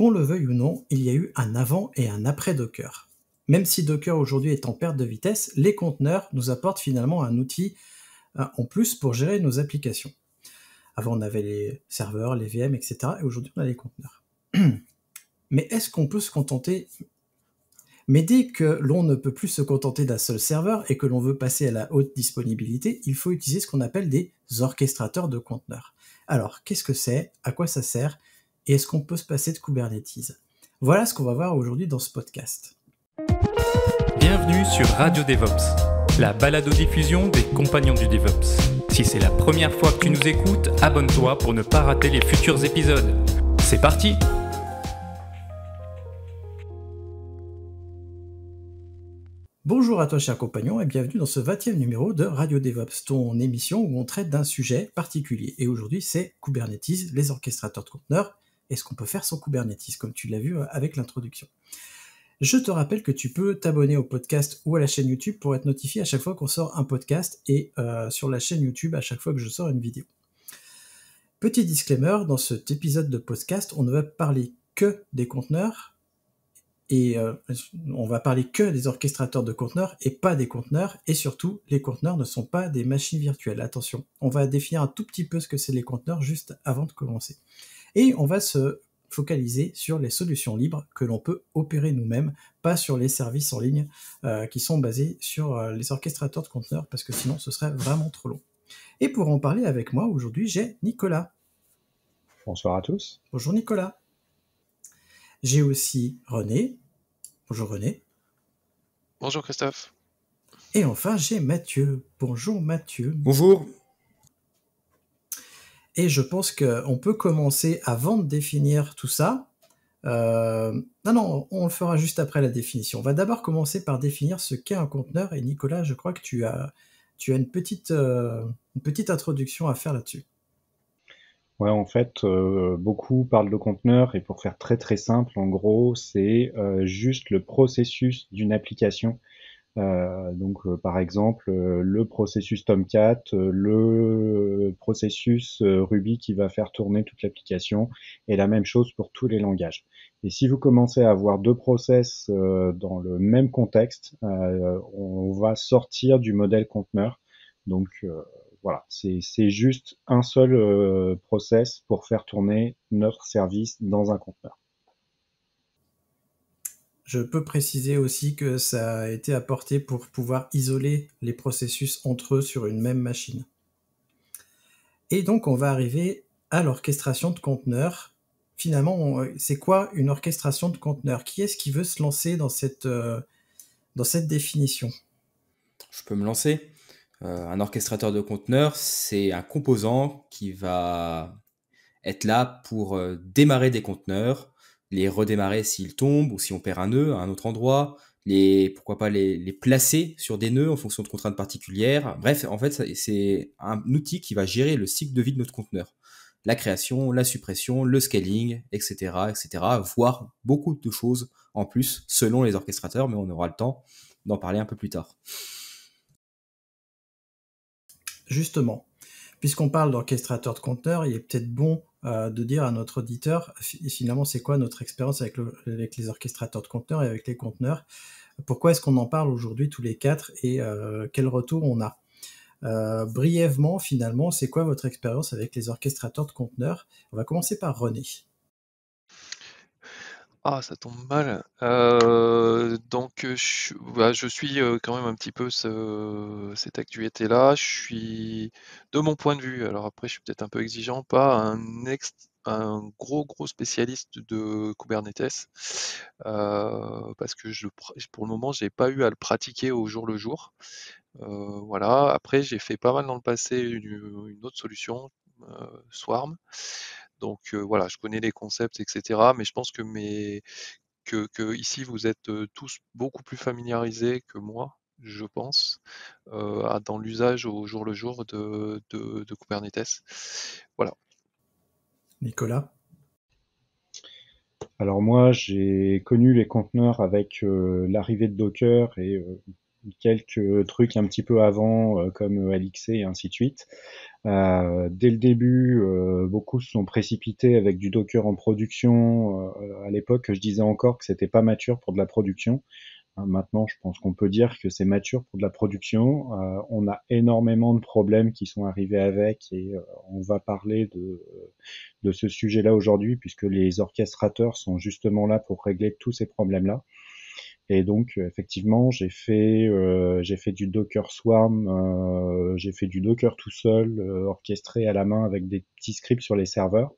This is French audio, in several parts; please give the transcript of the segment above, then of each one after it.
Qu'on le veuille ou non, il y a eu un avant et un après Docker. Même si Docker aujourd'hui est en perte de vitesse, les conteneurs nous apportent finalement un outil euh, en plus pour gérer nos applications. Avant, on avait les serveurs, les VM, etc. Et aujourd'hui, on a les conteneurs. Mais est-ce qu'on peut se contenter Mais dès que l'on ne peut plus se contenter d'un seul serveur et que l'on veut passer à la haute disponibilité, il faut utiliser ce qu'on appelle des orchestrateurs de conteneurs. Alors, qu'est-ce que c'est À quoi ça sert et est-ce qu'on peut se passer de Kubernetes Voilà ce qu'on va voir aujourd'hui dans ce podcast. Bienvenue sur Radio DevOps, la balado-diffusion des compagnons du DevOps. Si c'est la première fois que tu nous écoutes, abonne-toi pour ne pas rater les futurs épisodes. C'est parti Bonjour à toi cher compagnon et bienvenue dans ce 20e numéro de Radio DevOps, ton émission où on traite d'un sujet particulier. Et aujourd'hui c'est Kubernetes, les orchestrateurs de conteneurs est ce qu'on peut faire sans Kubernetes, comme tu l'as vu euh, avec l'introduction. Je te rappelle que tu peux t'abonner au podcast ou à la chaîne YouTube pour être notifié à chaque fois qu'on sort un podcast et euh, sur la chaîne YouTube à chaque fois que je sors une vidéo. Petit disclaimer, dans cet épisode de podcast, on ne va parler que des conteneurs et euh, on va parler que des orchestrateurs de conteneurs et pas des conteneurs et surtout les conteneurs ne sont pas des machines virtuelles. Attention, on va définir un tout petit peu ce que c'est les conteneurs juste avant de commencer et on va se focaliser sur les solutions libres que l'on peut opérer nous-mêmes, pas sur les services en ligne euh, qui sont basés sur euh, les orchestrateurs de conteneurs, parce que sinon ce serait vraiment trop long. Et pour en parler avec moi aujourd'hui, j'ai Nicolas. Bonsoir à tous. Bonjour Nicolas. J'ai aussi René. Bonjour René. Bonjour Christophe. Et enfin, j'ai Mathieu. Bonjour Mathieu. Bonjour. Et je pense qu'on peut commencer avant de définir tout ça. Euh, non, non, on le fera juste après la définition. On va d'abord commencer par définir ce qu'est un conteneur. Et Nicolas, je crois que tu as, euh, une, petite, introduction à faire là-dessus. Ouais, en fait, euh, beaucoup parlent de conteneur et pour faire très très simple, en gros, c'est juste le processus d'une application euh, donc, euh, par exemple, euh, le processus Tomcat, le processus Ruby qui va faire tourner toute l'application, et la même chose pour tous les langages. Et si vous commencez à avoir deux process dans le même contexte, on va sortir du modèle conteneur. Donc voilà, c'est juste un seul process pour faire tourner notre service dans un conteneur. Je peux préciser aussi que ça a été apporté pour pouvoir isoler les processus entre eux sur une même machine. Et donc on va arriver à l'orchestration de conteneurs. Finalement, euh, c'est quoi une orchestration de conteneurs Qui est-ce qui veut se lancer dans cette, euh, définition Je peux me lancer. Euh, un orchestrateur de conteneurs, c'est un composant qui va être là pour démarrer des conteneurs, les redémarrer s'ils tombent ou si on perd un nœud à un autre endroit, les pourquoi pas les, les placer sur des nœuds en fonction de contraintes particulières. Bref, en fait, c'est un outil qui va gérer le cycle de vie de notre conteneur. La création, la suppression, le scaling, etc., etc., voire beaucoup de choses en plus selon les orchestrateurs, mais on aura le temps d'en parler un peu plus tard. Justement, puisqu'on parle d'orchestrateur de conteneurs, il est peut-être bon euh, de dire à notre auditeur finalement c'est quoi notre expérience avec, les orchestrateurs de conteneurs et avec les conteneurs. Pourquoi est-ce qu'on en parle aujourd'hui tous les quatre et euh, quel retour on a euh, Brièvement, finalement, c'est quoi votre expérience avec les orchestrateurs de conteneurs On va commencer par René. Ah, ça tombe mal. Euh, donc, euh, bah, je, suis euh, quand même un petit peu cette actualité-là. Je suis, de mon point de vue, alors après, je suis peut-être un peu exigeant, pas un, un gros, gros spécialiste de Kubernetes, parce que je, pour le moment, j'ai pas eu à le pratiquer au jour le jour. voilà. Après, j'ai fait pas mal dans le passé une, autre solution, Swarm. Donc voilà, je connais les concepts, etc. Mais je pense que, mes, que, ici, vous êtes tous beaucoup plus familiarisés que moi je pense, dans l'usage au jour le jour de, de, Kubernetes. Voilà. Nicolas Alors moi, j'ai connu les conteneurs avec l'arrivée de Docker et quelques euh, trucs un petit peu avant, euh, comme euh, Alixé et ainsi de suite. dès le début, beaucoup se sont précipités avec du Docker en production. à l'époque, je disais encore que c'était pas mature pour de la production. Hein, maintenant, je pense qu'on peut dire que c'est mature pour de la production. on a énormément de problèmes qui sont arrivés avec et on va parler de ce sujet-là aujourd'hui puisque les orchestrateurs sont justement là pour régler tous ces problèmes-là. Et donc, euh, effectivement, j'ai fait, euh, j'ai fait du Docker Swarm, euh, j'ai fait du Docker tout seul, orchestré à la main avec des script sur les serveurs.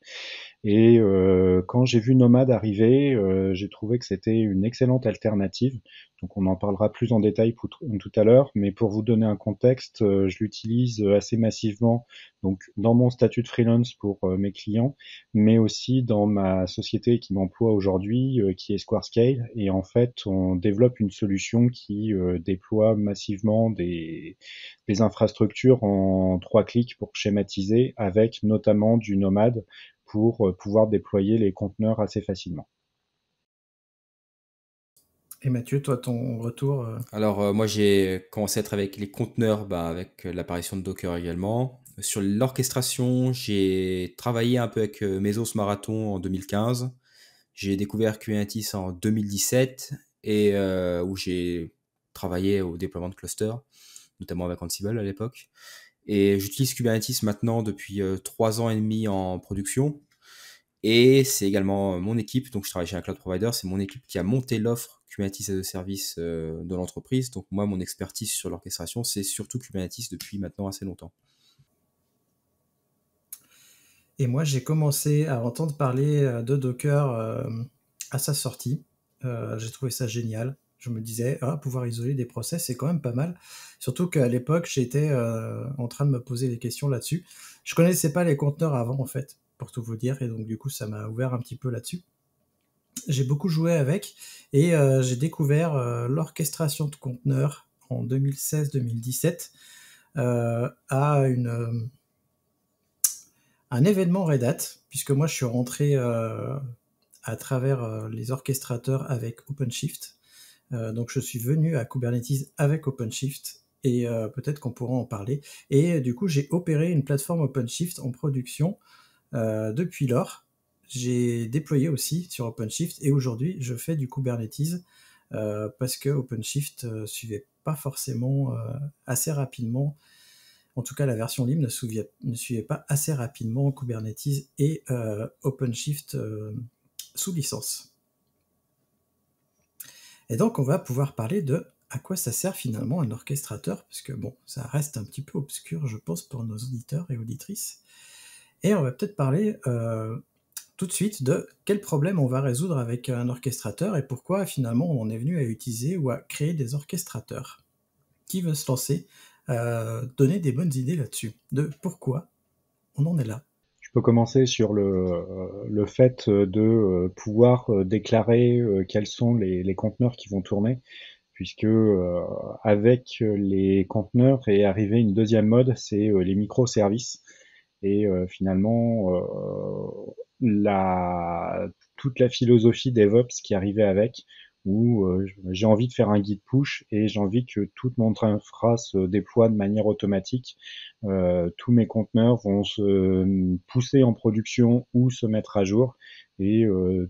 Et euh, quand j'ai vu Nomad arriver, euh, j'ai trouvé que c'était une excellente alternative. Donc on en parlera plus en détail tout à l'heure, mais pour vous donner un contexte, euh, je l'utilise assez massivement donc dans mon statut de freelance pour mes clients, mais aussi dans ma société qui m'emploie aujourd'hui, qui est SquareScale. Et en fait, on développe une solution qui déploie massivement des, des infrastructures en trois clics pour schématiser, avec notamment du nomade pour euh, pouvoir déployer les conteneurs assez facilement. Et Mathieu, toi, ton retour euh Alors, euh, moi, j'ai commencé à travailler avec les conteneurs, bah, avec l'apparition de Docker également. Sur l'orchestration, j'ai travaillé un peu avec Mesos Marathon en 2015. J'ai découvert Kubernetes en 2017 et où j'ai travaillé au déploiement de clusters, notamment avec Ansible à l'époque. Et j'utilise Kubernetes maintenant depuis euh, trois ans et demi en production. Et c'est également euh, mon équipe, donc je travaille chez un cloud provider, c'est mon équipe qui a monté l'offre Kubernetes as a service euh, de l'entreprise. Donc moi, mon expertise sur l'orchestration, c'est surtout Kubernetes depuis maintenant assez longtemps. Et moi, j'ai commencé à entendre parler de Docker à sa sortie. j'ai trouvé ça génial je me disais, hein, pouvoir isoler des process, c'est quand même pas mal. Surtout qu'à l'époque, j'étais euh, en train de me poser des questions là-dessus. Je ne connaissais pas les conteneurs avant, en fait, pour tout vous dire, et donc du coup, ça m'a ouvert un petit peu là-dessus. J'ai beaucoup joué avec et euh, j'ai découvert euh, l'orchestration de conteneurs en 2016-2017 à une, un événement Red Hat, puisque moi je suis rentré à travers les orchestrateurs avec OpenShift. Euh, donc je suis venu à Kubernetes avec OpenShift et euh, peut-être qu'on pourra en parler. Et euh, du coup, j'ai opéré une plateforme OpenShift en production depuis lors. J'ai déployé aussi sur OpenShift et aujourd'hui, je fais du Kubernetes parce que OpenShift suivait pas forcément assez rapidement. En tout cas, la version libre ne suivait pas assez rapidement Kubernetes et OpenShift sous licence. Et donc on va pouvoir parler de à quoi ça sert finalement un orchestrateur, parce que bon, ça reste un petit peu obscur, je pense, pour nos auditeurs et auditrices. Et on va peut-être parler euh, tout de suite de quel problème on va résoudre avec un orchestrateur et pourquoi finalement on est venu à utiliser ou à créer des orchestrateurs. Qui veut se lancer euh, Donner des bonnes idées là-dessus, de pourquoi on en est là peut commencer sur le, le fait de euh, pouvoir euh, déclarer euh, quels sont les, conteneurs qui vont tourner, puisque avec les conteneurs est arrivée une deuxième mode, c'est les microservices. Et finalement, la, toute la philosophie DevOps qui arrivait avec, où euh, j'ai envie de faire un guide push et j'ai envie que toute mon infra se déploie de manière automatique. Euh, tous mes conteneurs vont se euh, pousser en production ou se mettre à jour et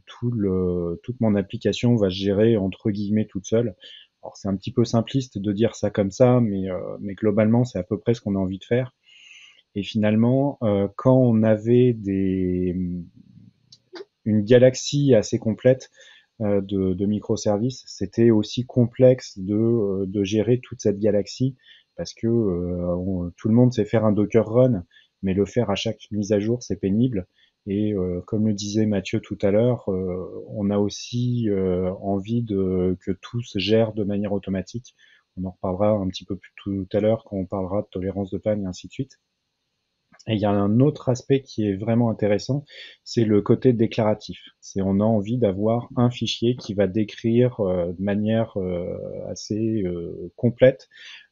toute mon application va se gérer entre guillemets toute seule. Alors c'est un petit peu simpliste de dire ça comme ça, mais, globalement c'est à peu près ce qu'on a envie de faire. Et finalement, quand on avait des, une galaxie assez complète, euh, de, microservices, c'était aussi complexe euh, de, gérer toute cette galaxie parce que euh, tout le monde sait faire un Docker run, mais le faire à chaque mise à jour, c'est pénible. Et comme le disait Mathieu tout à l'heure, on a aussi envie de, que tout se gère de manière automatique. On en reparlera un petit peu plus tout à l'heure quand on parlera de tolérance de panne et ainsi de suite. Et il y a un autre aspect qui est vraiment intéressant, c'est le côté déclaratif. C'est on a envie d'avoir un fichier qui va décrire euh, de manière euh, assez euh, complète.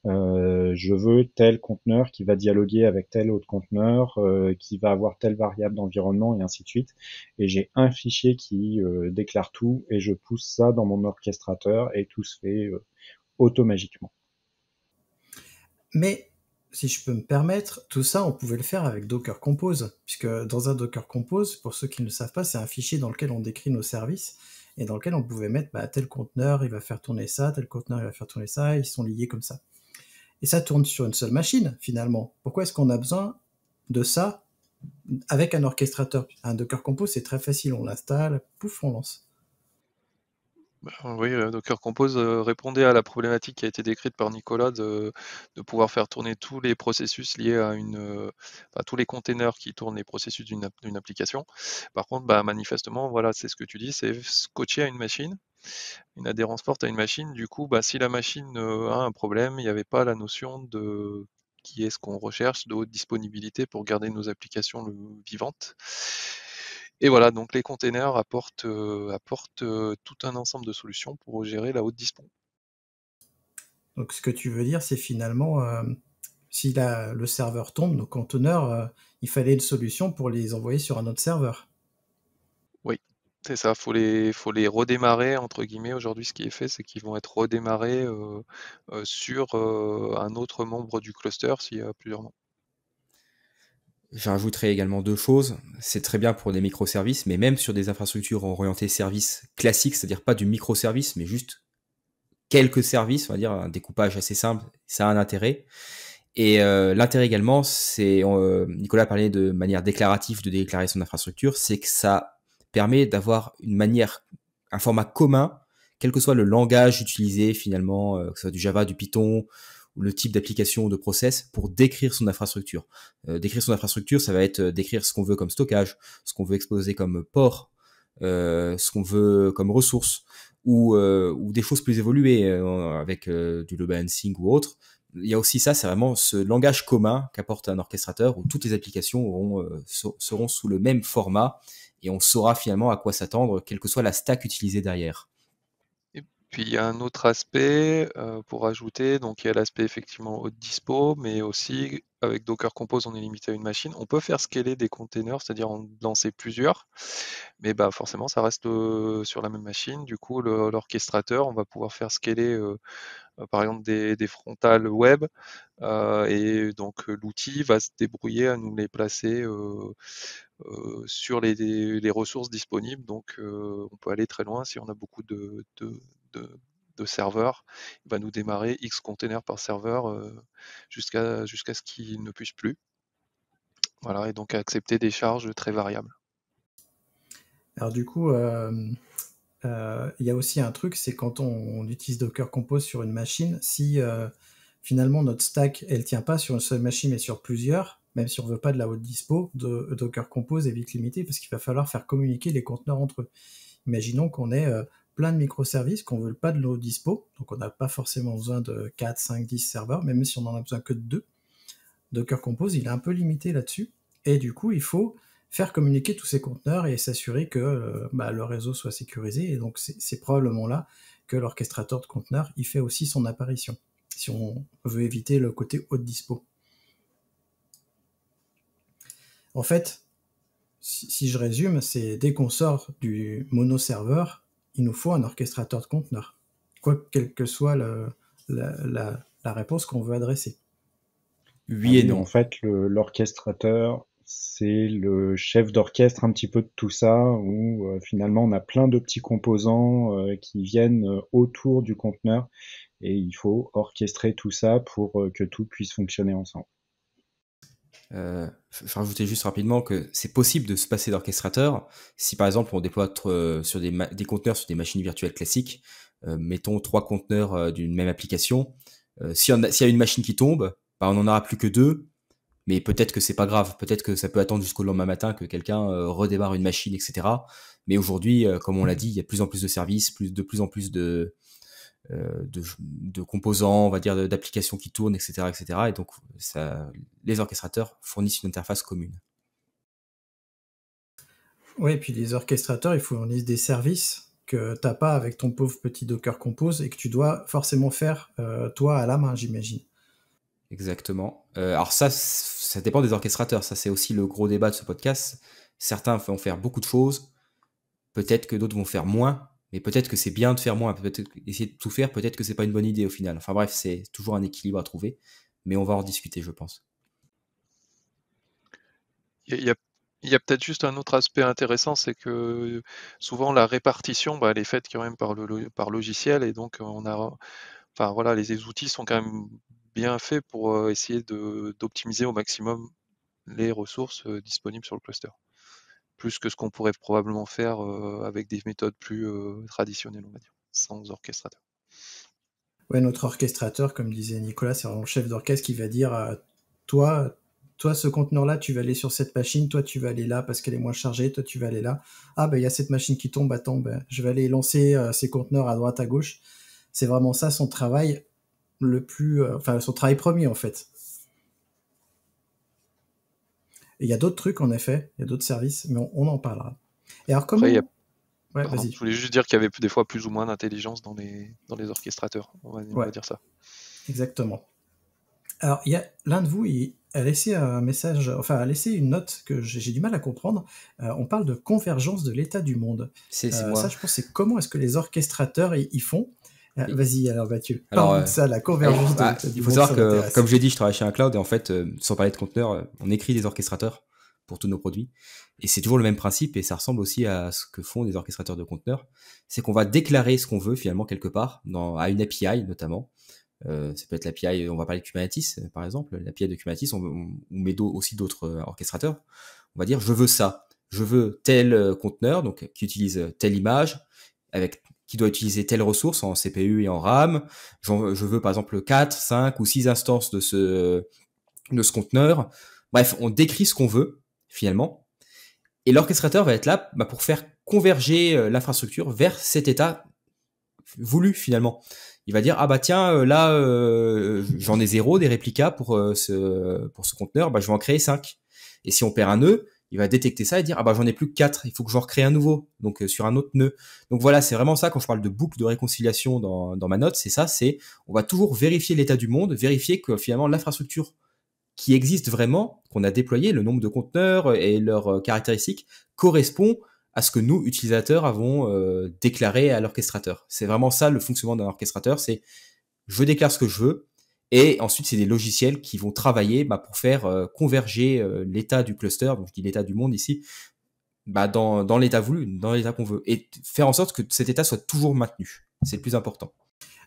Euh, je veux tel conteneur qui va dialoguer avec tel autre conteneur, qui va avoir telle variable d'environnement et ainsi de suite. Et j'ai un fichier qui déclare tout et je pousse ça dans mon orchestrateur et tout se fait automagiquement. Mais si je peux me permettre, tout ça, on pouvait le faire avec Docker Compose, puisque dans un Docker Compose, pour ceux qui ne le savent pas, c'est un fichier dans lequel on décrit nos services et dans lequel on pouvait mettre bah, tel conteneur, il va faire tourner ça, tel conteneur, il va faire tourner ça, ils sont liés comme ça. Et ça tourne sur une seule machine, finalement. Pourquoi est-ce qu'on a besoin de ça avec un orchestrateur Un Docker Compose, c'est très facile, on l'installe, pouf, on lance. Bah, oui, Docker Compose euh, répondait à la problématique qui a été décrite par Nicolas de, pouvoir faire tourner tous les processus liés à une, euh, tous les containers qui tournent les processus d'une application. Par contre, bah, manifestement, voilà, c'est ce que tu dis, c'est scotché à une machine, une adhérence forte à une machine. Du coup, bah, si la machine euh, a un problème, il n'y avait pas la notion de qui est ce qu'on recherche, de haute disponibilité pour garder nos applications vivantes. Et voilà, donc les containers apportent, euh, euh, tout un ensemble de solutions pour gérer la haute dispo. Donc ce que tu veux dire, c'est finalement, euh, si le serveur tombe, nos conteneurs, il fallait une solution pour les envoyer sur un autre serveur. Oui, c'est ça, Il faut les redémarrer, entre guillemets. Aujourd'hui, ce qui est fait, c'est qu'ils vont être redémarrés sur un autre membre du cluster s'il y a plusieurs membres. J'ajouterai également deux choses. C'est très bien pour des microservices, mais même sur des infrastructures orientées services classiques, c'est-à-dire pas du microservice, mais juste quelques services, on va dire un découpage assez simple, ça a un intérêt. Et euh, l'intérêt également, c'est euh, Nicolas parlait de manière déclarative de déclarer son infrastructure, c'est que ça permet d'avoir une manière, un format commun, quel que soit le langage utilisé finalement, euh, que ce soit du Java, du Python le type d'application ou de process pour décrire son infrastructure. Euh, décrire son infrastructure, ça va être euh, décrire ce qu'on veut comme stockage, ce qu'on veut exposer comme port, euh, ce qu'on veut comme ressource ou, des choses plus évoluées avec du load balancing ou autre. Il y a aussi ça, c'est vraiment ce langage commun qu'apporte un orchestrateur où toutes les applications seront sous le même format et on saura finalement à quoi s'attendre, quelle que soit la stack utilisée derrière. Puis il y a un autre aspect euh, pour ajouter, donc il y a l'aspect effectivement haute dispo, mais aussi avec Docker Compose, on est limité à une machine. On peut faire scaler des containers, c'est-à-dire en lancer plusieurs, mais bah, forcément ça reste euh, sur la même machine. Du coup, l'orchestrateur, on va pouvoir faire scaler euh, euh par exemple des, frontales web, et donc l'outil va se débrouiller à nous les placer. sur les, ressources disponibles. Donc, on peut aller très loin si on a beaucoup de, de, serveurs, il va nous démarrer X containers par serveur euh, jusqu'à jusqu'à ce qu'il ne puisse plus. Voilà, et donc accepter des charges très variables. Alors du coup, euh, euh, il y a aussi un truc, c'est quand on, utilise Docker Compose sur une machine, si finalement notre stack, elle tient pas sur une seule machine mais sur plusieurs, même si on ne veut pas de la haute dispo, de, Docker Compose est vite limité parce qu'il va falloir faire communiquer les conteneurs entre eux. Imaginons qu'on ait plein de microservices qu'on ne veut pas de l'eau dispo. Donc, on n'a pas forcément besoin de 4, 5, 10 serveurs, même si on n'en a besoin que de 2. Docker Compose, il est un peu limité là-dessus. Et du coup, il faut faire communiquer tous ces conteneurs et s'assurer que euh, bah, le réseau soit sécurisé. Et donc, c'est probablement là que l'orchestrateur de conteneurs, il fait aussi son apparition, si on veut éviter le côté haute dispo. En fait, si, si je résume, c'est dès qu'on sort du mono-serveur, il nous faut un orchestrateur de conteneurs, quoi, quelle que soit la, réponse qu'on veut adresser. Oui et ah non. En fait, l'orchestrateur, c'est le chef d'orchestre un petit peu de tout ça, où euh, finalement on a plein de petits composants euh, qui viennent euh, autour du conteneur, et il faut orchestrer tout ça pour que tout puisse fonctionner ensemble je euh, rajoutais juste rapidement que c'est possible de se passer d'orchestrateur si par exemple on déploie euh, sur des, des, conteneurs sur des machines virtuelles classiques, euh, mettons trois conteneurs d'une même application. S'il si y, a une machine qui tombe, bah, on n'en aura plus que deux, mais peut-être que c'est pas grave, peut-être que ça peut attendre jusqu'au lendemain matin que quelqu'un redémarre une machine, etc. Mais aujourd'hui, comme on l'a mmh. dit, il y a de plus en plus de services, plus, de plus en plus de, euh, de, composants, on va dire d'applications qui tournent, etc., etc. Et donc, ça, les orchestrateurs fournissent une interface commune. Oui, et puis les orchestrateurs, ils fournissent des services que tu n'as pas avec ton pauvre petit Docker Compose et que tu dois forcément faire euh, toi à la main, j'imagine. Exactement. Euh, alors ça, ça dépend des orchestrateurs. Ça, c'est aussi le gros débat de ce podcast. Certains vont faire beaucoup de choses. Peut-être que d'autres vont faire moins mais peut-être que c'est bien de faire moins, peut-être essayer de tout faire, peut-être que c'est pas une bonne idée au final. Enfin bref, c'est toujours un équilibre à trouver, mais on va en discuter, je pense. Il y a, peut-être juste un autre aspect intéressant, c'est que souvent la répartition, bah, elle est faite quand même par par logiciel, et donc on a, enfin voilà, les, les outils sont quand même bien faits pour euh, essayer d'optimiser au maximum les ressources euh, disponibles sur le cluster plus que ce qu'on pourrait probablement faire avec des méthodes plus traditionnelles, on va dire, sans orchestrateur. Ouais, notre orchestrateur, comme disait Nicolas, c'est vraiment le chef d'orchestre qui va dire toi, toi, ce conteneur-là, tu vas aller sur cette machine, toi, tu vas aller là parce qu'elle est moins chargée, toi, tu vas aller là. Ah, ben, il y a cette machine qui tombe, attends, ben, je vais aller lancer ces conteneurs à droite, à gauche. C'est vraiment ça son travail le plus. enfin, son travail premier, en fait il y a d'autres trucs, en effet, il y a d'autres services, mais on, en parlera. Et alors, comment... je voulais juste dire qu'il y avait des fois plus ou moins d'intelligence dans les, dans les orchestrateurs, on va, dire ça. Exactement. Alors, il y a l'un de vous, il a laissé un message, enfin a laissé une note que j'ai du mal à comprendre. Euh, on parle de convergence de l'état du monde. C'est euh, ça, je pense. C'est comment est-ce que les orchestrateurs y font ah, vas-y, alors tu Alors, de euh, ça, la convergence. Bah, de, il faut savoir que, comme j'ai dit, je travaille chez un cloud et en fait, euh, sans parler de conteneurs, euh, on écrit des orchestrateurs pour tous nos produits. Et c'est toujours le même principe et ça ressemble aussi à ce que font des orchestrateurs de conteneurs. C'est qu'on va déclarer ce qu'on veut finalement quelque part, dans, à une API notamment. Euh, ça peut être l'API, on va parler de Kubernetes par exemple, l'API de Kubernetes, on, met aussi d'autres orchestrateurs. On va dire, je veux ça. Je veux tel conteneur donc, qui utilise telle image avec qui doit utiliser telle ressource en CPU et en RAM. Je veux par exemple 4, 5 ou 6 instances de ce, ce conteneur. Bref, on décrit ce qu'on veut finalement. Et l'orchestrateur va être là bah, pour faire converger euh, l'infrastructure vers cet état voulu finalement. Il va dire ah bah tiens euh, là euh, j'en ai zéro des réplicas pour ce pour ce conteneur, bah je vais en créer 5. Et si on perd un nœud, il va détecter ça et dire ah bah j'en ai plus que quatre, il faut que j'en recrée un nouveau, donc euh, sur un autre nœud. Donc voilà, c'est vraiment ça quand je parle de boucle de réconciliation dans, dans ma note, c'est ça, c'est on va toujours vérifier l'état du monde, vérifier que finalement l'infrastructure qui existe vraiment, qu'on a déployé, le nombre de conteneurs euh, et leurs euh, caractéristiques correspond à ce que nous, utilisateurs, avons déclaré à l'orchestrateur. C'est vraiment ça le fonctionnement d'un orchestrateur, c'est je déclare ce que je veux, et ensuite, c'est des logiciels qui vont travailler bah, pour faire euh, converger euh, l'état du cluster, donc je dis l'état du monde ici, bah, dans, l'état voulu, dans l'état qu'on veut, et faire en sorte que cet état soit toujours maintenu. C'est le plus important.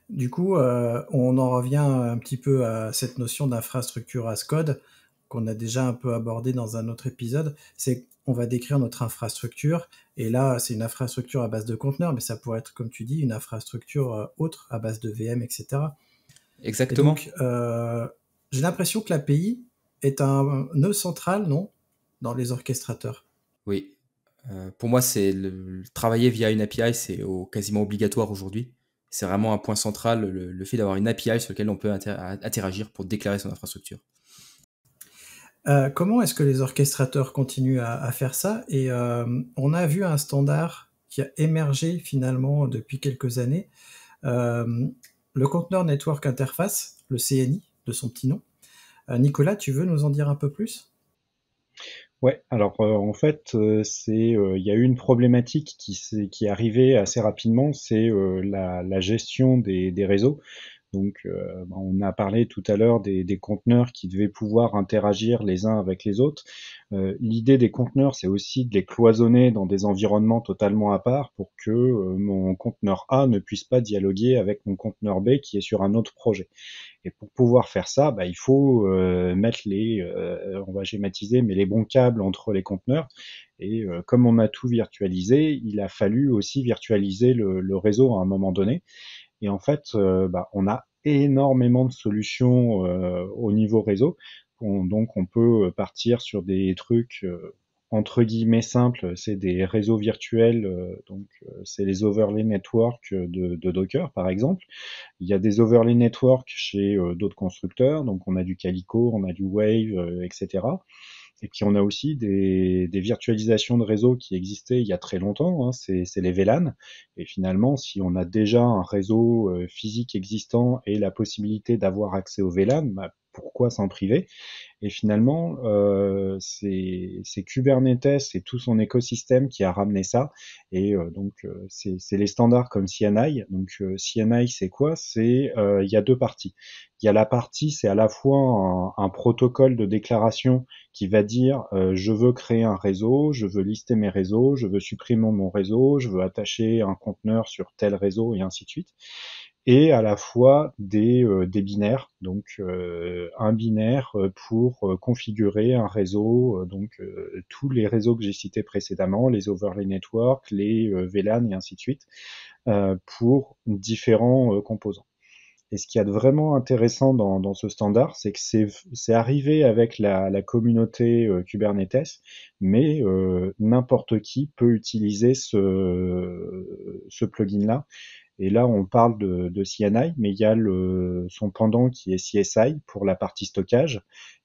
Du coup, euh, on en revient un petit peu à cette notion d'infrastructure as code qu'on a déjà un peu abordé dans un autre épisode. C'est on va décrire notre infrastructure. Et là, c'est une infrastructure à base de conteneurs, mais ça pourrait être, comme tu dis, une infrastructure autre à base de VM, etc. Exactement. Euh, j'ai l'impression que l'API est un nœud central, non Dans les orchestrateurs. Oui. Euh, pour moi, c'est travailler via une API, c'est quasiment obligatoire aujourd'hui. C'est vraiment un point central, le, fait d'avoir une API sur laquelle on peut interagir pour déclarer son infrastructure. Euh, comment est-ce que les orchestrateurs continuent à, faire ça Et on a vu un standard qui a émergé finalement depuis quelques années, le conteneur Network Interface, le CNI, de son petit nom. Euh, Nicolas, tu veux nous en dire un peu plus Ouais, alors euh, en fait, euh, il y a eu une problématique qui, est, qui arrivée assez rapidement, c'est la, gestion des, des réseaux. Donc, euh, bah, on a parlé tout à l'heure des, conteneurs qui devaient pouvoir interagir les uns avec les autres. Euh, l'idée des conteneurs, c'est aussi de les cloisonner dans des environnements totalement à part pour que euh, mon conteneur A ne puisse pas dialoguer avec mon conteneur B qui est sur un autre projet. Et pour pouvoir faire ça, bah, il faut mettre les, on va schématiser, mais les bons câbles entre les conteneurs. Et comme on a tout virtualisé, il a fallu aussi virtualiser le, le réseau à un moment donné. Et en fait, euh, bah, on a énormément de solutions euh, au niveau réseau. donc, on peut euh, partir sur des trucs entre guillemets simples. C'est des réseaux virtuels. donc, c'est les overlay networks de, de, Docker, par exemple. Il y a des overlay networks chez d'autres constructeurs. Donc, on a du Calico, on a du Wave, etc. Et puis on a aussi des, virtualisations de réseaux qui existaient il y a très longtemps, hein, c'est les VLAN. Et finalement, si on a déjà un réseau euh, physique existant et la possibilité d'avoir accès au VLAN, bah, pourquoi s'en priver Et finalement, euh, c'est Kubernetes et tout son écosystème qui a ramené ça. Et euh, donc, euh, c'est les standards comme CNI. Donc, CNI, c'est quoi C'est il y a deux parties. Il y a la partie, c'est à la fois un, protocole de déclaration qui va dire je veux créer un réseau, je veux lister mes réseaux, je veux supprimer mon réseau, je veux attacher un conteneur sur tel réseau et ainsi de suite et à la fois des, euh, binaires, donc euh, un binaire euh, pour configurer un réseau, donc tous les réseaux que j'ai cités précédemment, les overlay networks, les VLAN et ainsi de suite, pour différents composants. Et ce qu'il y a de vraiment intéressant dans, ce standard, c'est que c'est arrivé avec la, communauté Kubernetes, mais n'importe qui peut utiliser ce plugin-là. Et là, on parle de, de CNI, mais il y a le, son pendant qui est CSI pour la partie stockage.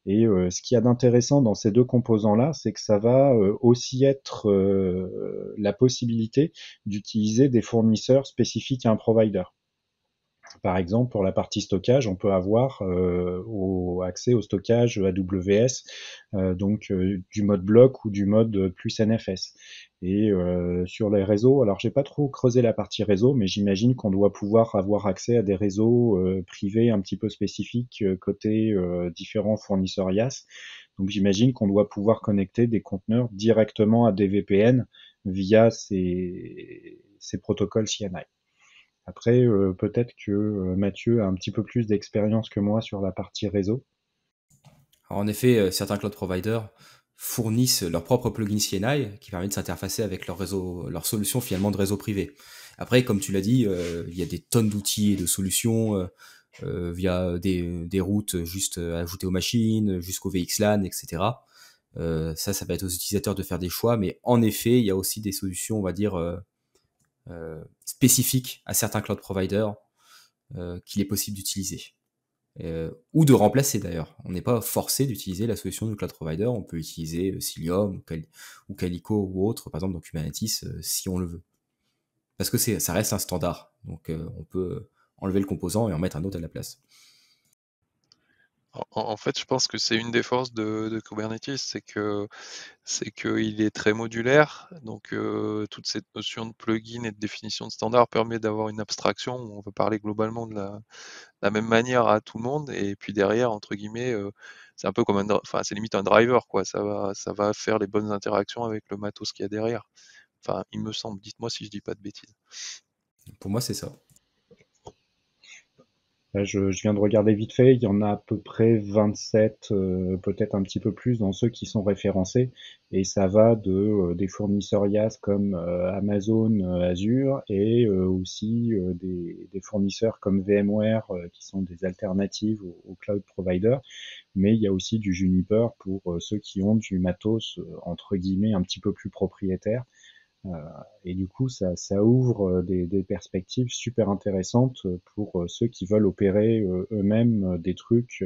Et euh, ce qu'il y a d'intéressant dans ces deux composants-là, c'est que ça va euh, aussi être euh, la possibilité d'utiliser des fournisseurs spécifiques à un provider. Par exemple, pour la partie stockage, on peut avoir euh, accès au stockage AWS, euh, donc euh, du mode bloc ou du mode plus NFS. Et euh, sur les réseaux, alors j'ai pas trop creusé la partie réseau, mais j'imagine qu'on doit pouvoir avoir accès à des réseaux privés un petit peu spécifiques côté différents fournisseurs IaaS. Donc j'imagine qu'on doit pouvoir connecter des conteneurs directement à des VPN via ces, ces protocoles CNI. Après, euh, peut-être que euh, Mathieu a un petit peu plus d'expérience que moi sur la partie réseau. en effet, euh, certains cloud providers fournissent leur propre plugin CNI qui permet de s'interfacer avec leur réseau, solution finalement de réseau privé. Après, comme tu l'as dit, il y a des tonnes d'outils et de solutions via des, des, routes juste ajoutées aux machines, jusqu'au VXLAN, etc. ça, ça va être aux utilisateurs de faire des choix, mais en effet, il y a aussi des solutions, on va dire, euh, spécifique à certains cloud providers euh, qu'il est possible d'utiliser. Euh, ou de remplacer d'ailleurs. On n'est pas forcé d'utiliser la solution du cloud provider, on peut utiliser Cilium ou, Calico ou autre, par exemple dans Kubernetes, si on le veut. Parce que ça reste un standard, donc on peut enlever le composant et en mettre un autre à la place. En, fait, je pense que c'est une des forces de, Kubernetes, c'est que c'est qu'il est très modulaire. Donc, euh, toute cette notion de plugin et de définition de standard permet d'avoir une abstraction où on va parler globalement de la, même manière à tout le monde. Et puis derrière, entre guillemets, euh, c'est un peu comme un, enfin, c'est limite un driver, quoi. Ça va, ça va faire les bonnes interactions avec le matos qu'il y a derrière. Enfin, il me semble. Dites-moi si je dis pas de bêtises. Pour moi, c'est ça je, viens de regarder vite fait, il y en a à peu près 27, euh, peut-être un petit peu plus dans ceux qui sont référencés. Et ça va de euh, des fournisseurs IaaS comme euh, Amazon Azure et aussi des, fournisseurs comme VMware qui sont des alternatives aux cloud providers. Mais il y a aussi du Juniper pour ceux qui ont du matos entre guillemets un petit peu plus propriétaire. Euh, et du coup, ça, ouvre euh, des, perspectives super intéressantes euh, pour ceux qui veulent opérer eux-mêmes des trucs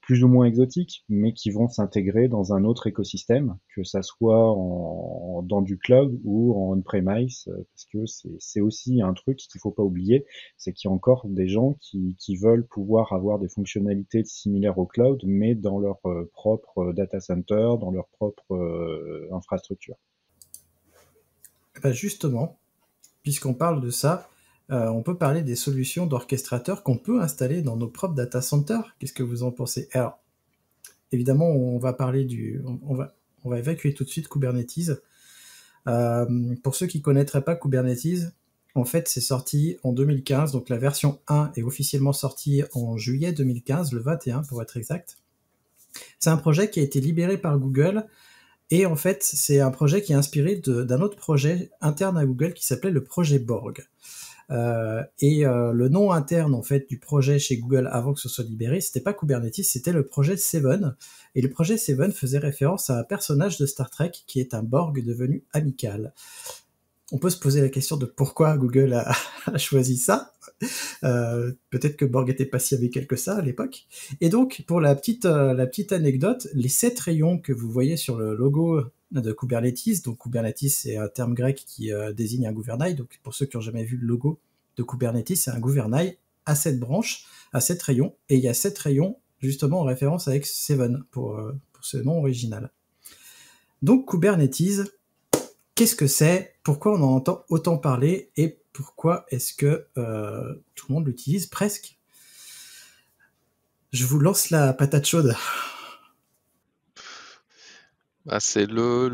plus ou moins exotiques, mais qui vont s'intégrer dans un autre écosystème, que ça soit en, dans du cloud ou en on-premise, parce que c'est aussi un truc qu'il faut pas oublier, c'est qu'il y a encore des gens qui, qui, veulent pouvoir avoir des fonctionnalités similaires au cloud, mais dans leur propre data center, dans leur propre infrastructure. Bah, justement, puisqu'on parle de ça, euh, on peut parler des solutions d'orchestrateur qu'on peut installer dans nos propres data centers. Qu'est-ce que vous en pensez Alors, évidemment, on va parler du, on va, on va évacuer tout de suite Kubernetes. Euh, pour ceux qui ne connaîtraient pas Kubernetes, en fait, c'est sorti en 2015, donc la version 1 est officiellement sortie en juillet 2015, le 21 pour être exact. C'est un projet qui a été libéré par Google et en fait, c'est un projet qui est inspiré d'un autre projet interne à Google qui s'appelait le projet Borg. Euh, et euh, le nom interne en fait du projet chez Google avant que ce soit libéré, c'était pas Kubernetes, c'était le projet Seven. Et le projet Seven faisait référence à un personnage de Star Trek qui est un Borg devenu amical. On peut se poser la question de pourquoi Google a choisi ça. Euh, peut-être que Borg était pas si avec que ça à l'époque. Et donc, pour euh, la petite, anecdote, les sept rayons que vous voyez sur le logo de Kubernetes, donc Kubernetes c'est un terme grec qui euh, désigne un gouvernail, donc pour ceux qui n'ont jamais vu le logo de Kubernetes, c'est un gouvernail à sept branches, à sept rayons, et il y a sept rayons justement en référence avec Seven pour, pour ce nom original. Donc Kubernetes, qu'est-ce que c'est Pourquoi on en entend autant parler Et pourquoi est-ce que euh, tout le monde l'utilise presque Je vous lance la patate chaude. Ah, c'est le,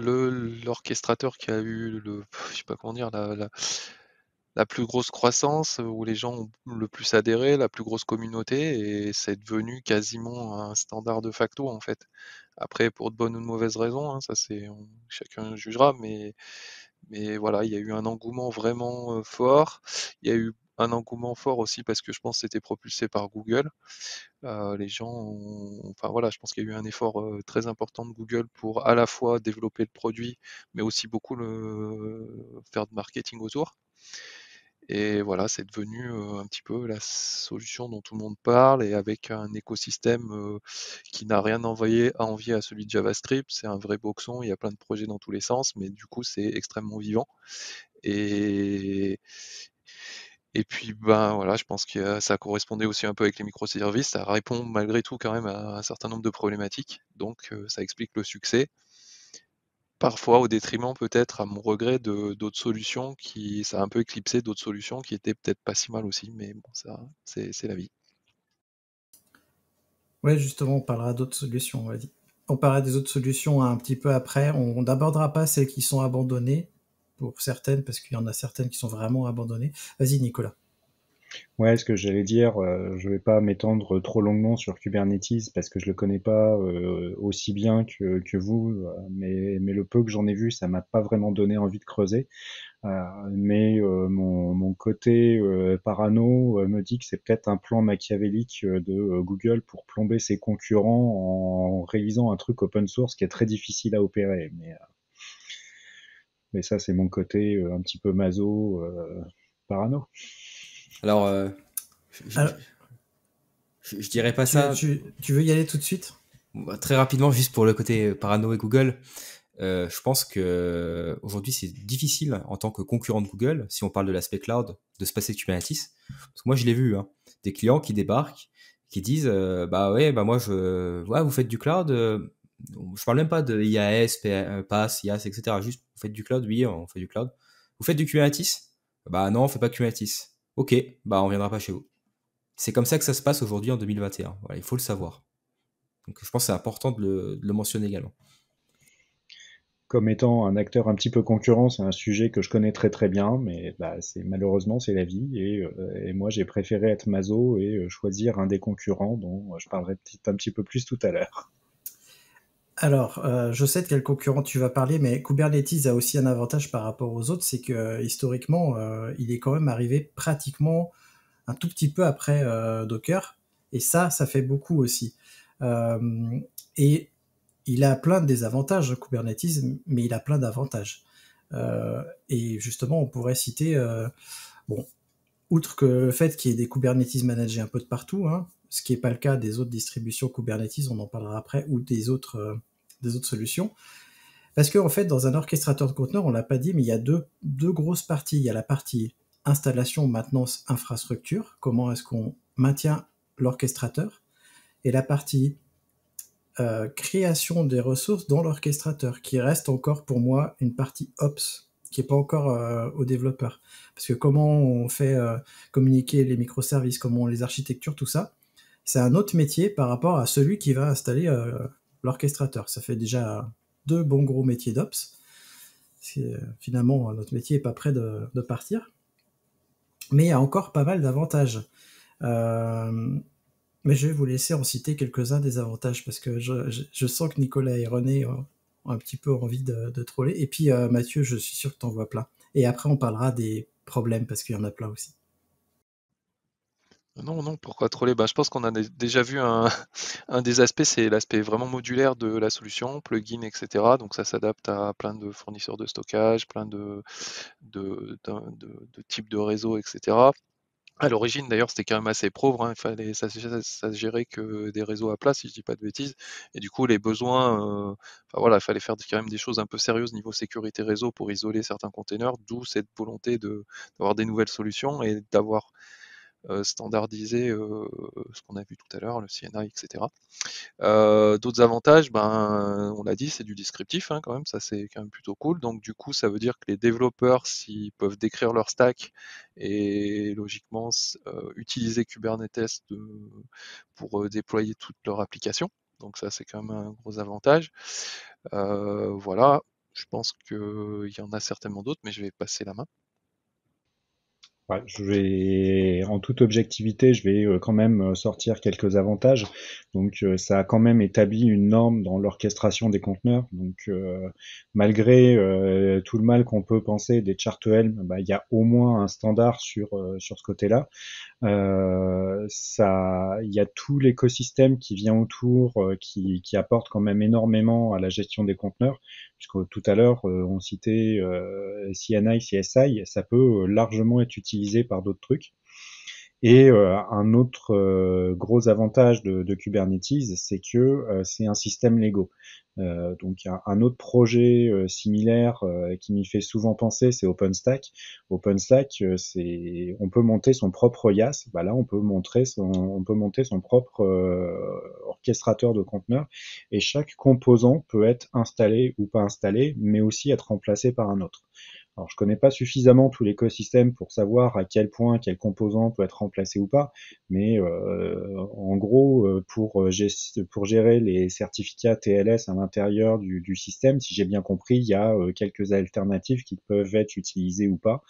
l'orchestrateur qui a eu le, je pas comment dire, la, la, plus grosse croissance, où les gens ont le plus adhéré, la plus grosse communauté, et c'est devenu quasiment un standard de facto en fait. Après, pour de bonnes ou de mauvaises raisons, hein, ça c'est, chacun jugera, mais mais voilà, il y a eu un engouement vraiment fort. Il y a eu un engouement fort aussi parce que je pense que c'était propulsé par Google. les gens, enfin voilà, je pense qu'il y a eu un effort très important de Google pour à la fois développer le produit, mais aussi beaucoup le faire de marketing autour. Et voilà, c'est devenu un petit peu la solution dont tout le monde parle et avec un écosystème qui n'a rien envoyé à envier à celui de JavaScript. C'est un vrai boxon, il y a plein de projets dans tous les sens, mais du coup, c'est extrêmement vivant. Et, puis, ben voilà, je pense que ça correspondait aussi un peu avec les microservices. Ça répond malgré tout quand même à un certain nombre de problématiques. Donc, ça explique le succès. Parfois, au détriment peut-être, à mon regret, de d'autres solutions qui ça a un peu éclipsé d'autres solutions qui étaient peut-être pas si mal aussi, mais bon, ça, c'est la vie. Ouais, justement, on parlera d'autres solutions, on va dire. On parlera des autres solutions un petit peu après. On n'abordera pas celles qui sont abandonnées, pour certaines, parce qu'il y en a certaines qui sont vraiment abandonnées. Vas-y, Nicolas. Ouais, ce que j'allais dire, euh, je vais pas m'étendre trop longuement sur Kubernetes parce que je le connais pas euh, aussi bien que, vous, euh, mais, le peu que j'en ai vu, ça m'a pas vraiment donné envie de creuser. mais mon, côté parano me dit que c'est peut-être un plan machiavélique de Google pour plomber ses concurrents en réalisant un truc open source qui est très difficile à opérer. Mais, mais ça, c'est mon côté un petit peu maso parano. Euh, Alors, je, ne dirais pas ça. Tu, veux y aller tout de suite bah, Très rapidement, juste pour le côté parano et Google. Euh, je pense que euh, aujourd'hui c'est difficile en tant que concurrent de Google, si on parle de l'aspect cloud, de se passer de Kubernetes. moi je l'ai vu, hein. des clients qui débarquent, qui disent bah ouais bah moi je vous faites du cloud, je je parle même pas de IAS, PAS, IAS etc. Juste vous faites du cloud, oui on fait du cloud. Vous faites du Kubernetes, bah non on fait pas Kubernetes. Ok, bah on viendra pas chez vous. C'est comme ça que ça se passe aujourd'hui en 2021. il faut le savoir. Donc je pense que c'est important de le, mentionner également. Comme étant un acteur un petit peu concurrent, c'est un sujet que je connais très très bien, mais bah, malheureusement c'est la vie et, euh, et moi j'ai préféré être Mazo et euh, choisir un des concurrents dont euh, je parlerai un petit peu plus tout à l'heure. Alors, euh, je sais de quel concurrent tu vas parler, mais Kubernetes a aussi un avantage par rapport aux autres, c'est que euh, historiquement, euh, il est quand même arrivé pratiquement un tout petit peu après Docker, et ça, ça fait beaucoup aussi. et il a plein de désavantages, Kubernetes, mais il a plein d'avantages. et justement, on pourrait citer, bon, outre que le fait qu'il y ait des Kubernetes managés un peu de partout, hein, ce qui n'est pas le cas des autres distributions Kubernetes, on en parlera après, ou des autres, euh, des autres solutions. Parce que en fait, dans un orchestrateur de conteneurs, on ne l'a pas dit, mais il y a deux, deux grosses parties. Il y a la partie installation, maintenance, infrastructure, comment est-ce qu'on maintient l'orchestrateur, et la partie euh, création des ressources dans l'orchestrateur, qui reste encore pour moi une partie ops, qui n'est pas encore euh, au développeur. Parce que comment on fait communiquer les microservices, comment les architectures, tout ça, c'est un autre métier par rapport à celui qui va installer euh, l'orchestrateur. Ça fait déjà deux bons gros métiers d'Ops. Euh, finalement, notre métier n'est pas prêt de, partir. Mais il y a encore pas mal d'avantages. Euh, mais je vais vous laisser en citer quelques-uns des avantages parce que je, sens que Nicolas et René ont, un petit peu envie de, de troller. Et puis Mathieu, je suis sûr que tu en vois plein. Et après, on parlera des problèmes parce qu'il y en a plein aussi. Non, non, pourquoi troller bah, Je pense qu'on a déjà vu un, des aspects, c'est l'aspect vraiment modulaire de la solution, plugin, etc. Donc ça s'adapte à plein de fournisseurs de stockage, plein de, types de réseaux, etc. À l'origine, d'ailleurs, c'était quand même assez pauvre. ça, ça, gérait que des réseaux à plat, si je dis pas de bêtises. Et du coup, les besoins, euh, voilà, il fallait faire quand même des choses un peu sérieuses niveau sécurité réseau pour isoler certains containers. D'où cette volonté de d'avoir des nouvelles solutions et d'avoir euh, standardiser euh, ce qu'on a vu tout à l'heure, le CNI, etc. Euh, d'autres avantages, ben, on l'a dit, c'est du descriptif hein, quand même, ça c'est quand même plutôt cool. Donc du coup, ça veut dire que les développeurs, s'ils peuvent décrire leur stack et logiquement utiliser Kubernetes pour déployer toute leur application. Donc ça, c'est quand même un gros avantage. voilà, je pense qu'il y en a certainement d'autres, mais je vais passer la main je en toute objectivité, je vais euh, quand même euh, sortir quelques avantages. Donc, euh, ça a quand même établi une norme dans l'orchestration des conteneurs. Donc, malgré tout le mal qu'on peut penser des chart Helm, bah, il y a au moins un standard sur sur ce côté-là. ça, il y a tout l'écosystème qui vient autour, qui, qui apporte quand même énormément à la gestion des conteneurs puisque tout à l'heure on citait CNI, CSI, ça peut largement être utilisé par d'autres trucs. Et euh, un autre euh, gros avantage de, Kubernetes, c'est que euh, c'est un système Lego. donc un, autre projet similaire qui m'y fait souvent penser, c'est OpenStack. OpenStack, c'est on peut monter son propre IaaS. Bah on peut monter on peut monter son propre orchestrateur de conteneurs. Et chaque composant peut être installé ou pas installé, mais aussi être remplacé par un autre. Alors, je connais pas suffisamment tout l'écosystème pour savoir à quel point quel composant peut être remplacé ou pas, mais euh, en gros, euh, euh, pour, gérer les certificats TLS à l'intérieur du, système, si j'ai bien compris, il y a quelques alternatives qui peuvent être utilisées ou pas.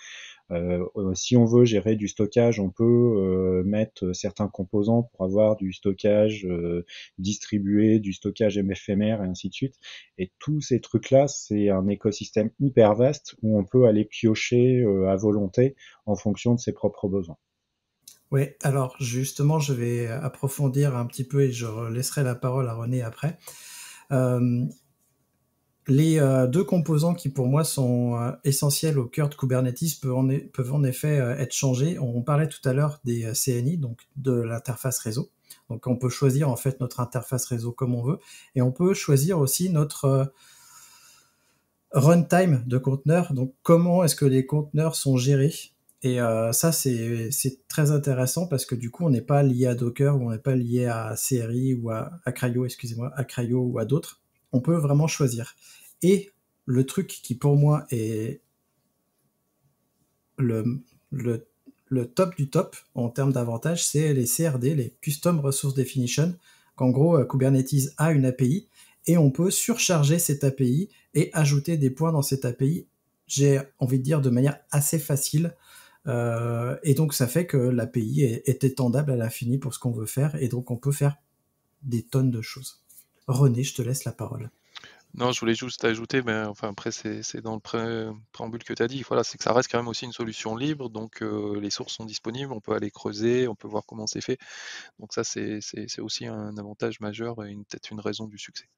Euh, euh, si on veut gérer du stockage, on peut euh, mettre certains composants pour avoir du stockage distribué, du stockage éphémère et ainsi de suite. Et tous ces trucs-là, c'est un écosystème hyper vaste où on peut aller piocher à volonté en fonction de ses propres besoins. Oui, alors justement, je vais approfondir un petit peu et je laisserai la parole à René après. Euh, les euh, deux composants qui pour moi sont euh, essentiels au cœur de Kubernetes peuvent en, e-, effet euh, être changés. On, parlait tout à l'heure des CNI, donc de l'interface réseau. Donc on peut choisir en fait notre interface réseau comme on veut et on peut choisir aussi notre runtime de conteneurs. Donc comment est-ce que les conteneurs sont gérés et ça c'est très intéressant parce que du coup on n'est pas lié à Docker ou on n'est pas lié à CRI ou à, à excusez-moi, à Cryo ou à d'autres on peut vraiment choisir. Et le truc qui pour moi est le, top du top en termes d'avantages, c'est les CRD, les Custom Resource Definition, qu'en gros euh, Kubernetes a une API et on peut surcharger cette API et ajouter des points dans cette API, j'ai envie de dire de manière assez facile. Euh, et donc ça fait que l'API est étendable à l'infini pour ce qu'on veut faire et donc on peut faire des tonnes de choses. René, je te laisse la parole. Non, je voulais juste ajouter, mais enfin après c'est dans le préambule que tu as dit, voilà, c'est que ça reste quand même aussi une solution libre, donc euh, les sources sont disponibles, on peut aller creuser, on peut voir comment c'est fait. Donc ça c'est aussi un avantage majeur et peut-être une raison du succès.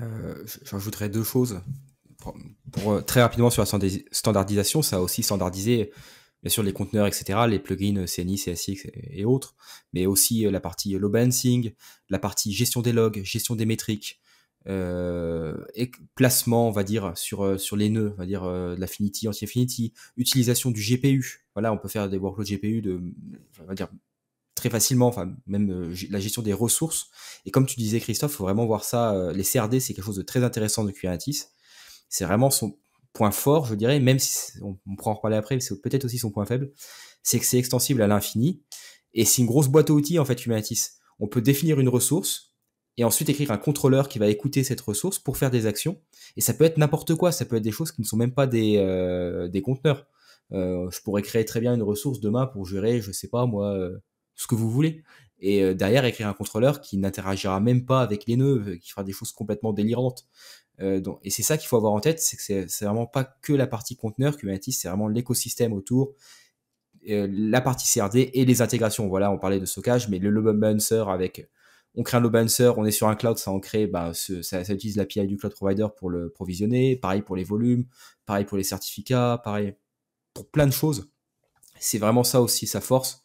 Euh, J'ajouterais deux choses. Euh, très rapidement sur la standardisation, ça a aussi standardisé bien sûr les conteneurs, etc., les plugins CNI, CSX et autres, mais aussi euh, la partie low balancing, la partie gestion des logs, gestion des métriques, euh, et placement, on va dire, sur, euh, sur les nœuds, on va dire euh, l'affinity, anti-affinity, utilisation du GPU. Voilà, on peut faire des workloads GPU de, on va dire, très facilement, enfin, même la gestion des ressources. Et comme tu disais, Christophe, faut vraiment voir ça. les CRD, c'est quelque chose de très intéressant de Kubernetes. C'est vraiment son, point fort, je dirais, même si on, prend pourra en reparler après, c'est peut-être aussi son point faible, c'est que c'est extensible à l'infini. Et c'est une grosse boîte à outils, en fait, Humanitis. On peut définir une ressource et ensuite écrire un contrôleur qui va écouter cette ressource pour faire des actions. Et ça peut être n'importe quoi, ça peut être des choses qui ne sont même pas des, euh, des conteneurs. Euh, je pourrais créer très bien une ressource demain pour gérer, je sais pas moi, euh, ce que vous voulez. Et derrière, écrire un contrôleur qui n'interagira même pas avec les nœuds, qui fera des choses complètement délirantes. Euh, et c'est ça qu'il faut avoir en tête, c'est que c'est vraiment pas que la partie conteneur Kubernetes, c'est vraiment l'écosystème autour, euh, la partie CRD et les intégrations. Voilà, on parlait de stockage, mais le load balancer avec, on crée un load balancer, on est sur un cloud, ça en crée, bah, ça, ça, utilise l'API du cloud provider pour le provisionner, pareil pour les volumes, pareil pour les certificats, pareil pour plein de choses. C'est vraiment ça aussi sa force,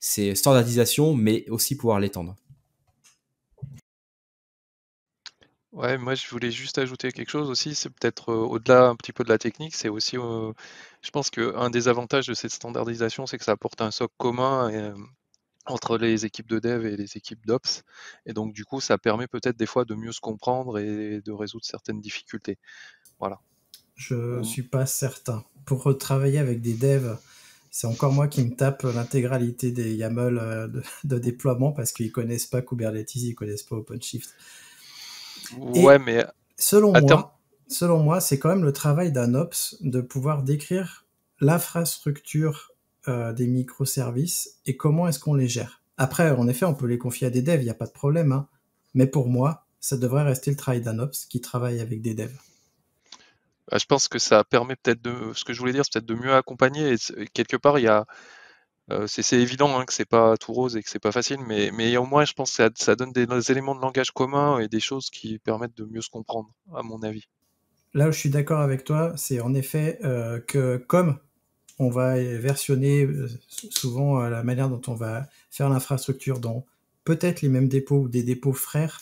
c'est standardisation, mais aussi pouvoir l'étendre. Ouais, moi je voulais juste ajouter quelque chose aussi, c'est peut-être au-delà un petit peu de la technique, c'est aussi, je pense qu'un des avantages de cette standardisation, c'est que ça apporte un socle commun entre les équipes de dev et les équipes d'ops, et donc du coup ça permet peut-être des fois de mieux se comprendre et de résoudre certaines difficultés. Voilà. Je ne suis pas certain. Pour travailler avec des devs, c'est encore moi qui me tape l'intégralité des YAML de, de, déploiement parce qu'ils connaissent pas Kubernetes, ils connaissent pas OpenShift. Ouais, mais. Selon moi, selon moi c'est quand même le travail d'un ops de pouvoir décrire l'infrastructure euh, des microservices et comment est-ce qu'on les gère. Après, en effet, on peut les confier à des devs, il n'y a pas de problème. Hein. Mais pour moi, ça devrait rester le travail d'un ops qui travaille avec des devs. Bah, je pense que ça permet peut-être de. Ce que je voulais dire, c'est peut-être de mieux accompagner. quelque part, il y a, euh, c'est évident hein, que c'est pas tout rose et que c'est pas facile, mais, au moins, je pense que ça, donne des, éléments de langage commun et des choses qui permettent de mieux se comprendre, à mon avis. Là où je suis d'accord avec toi, c'est en effet euh, que comme on va versionner euh, souvent la manière dont on va faire l'infrastructure dans peut-être les mêmes dépôts ou des dépôts frères,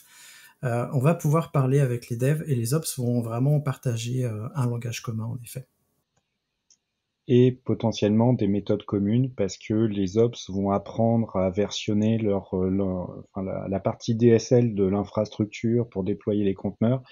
on va pouvoir parler avec les devs et les ops vont vraiment partager un langage commun, en effet et potentiellement des méthodes communes parce que les ops vont apprendre à versionner leur, euh, enfin, la, partie DSL de l'infrastructure pour déployer les conteneurs,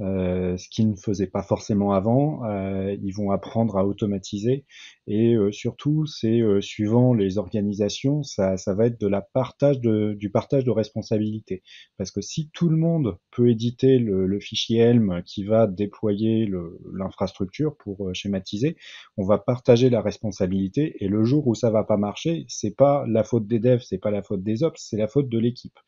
euh, ce qu'ils ne faisaient pas forcément avant. Euh, ils vont apprendre à automatiser et euh, surtout, c'est suivant les organisations, ça, ça va être de la partage de, du partage de responsabilités parce que si tout le monde peut éditer le, le fichier Helm qui va déployer l'infrastructure pour schématiser, on va partager la responsabilité. Et le jour où ça va pas marcher, c'est pas la faute des devs, c'est pas la faute des ops, c'est la faute de l'équipe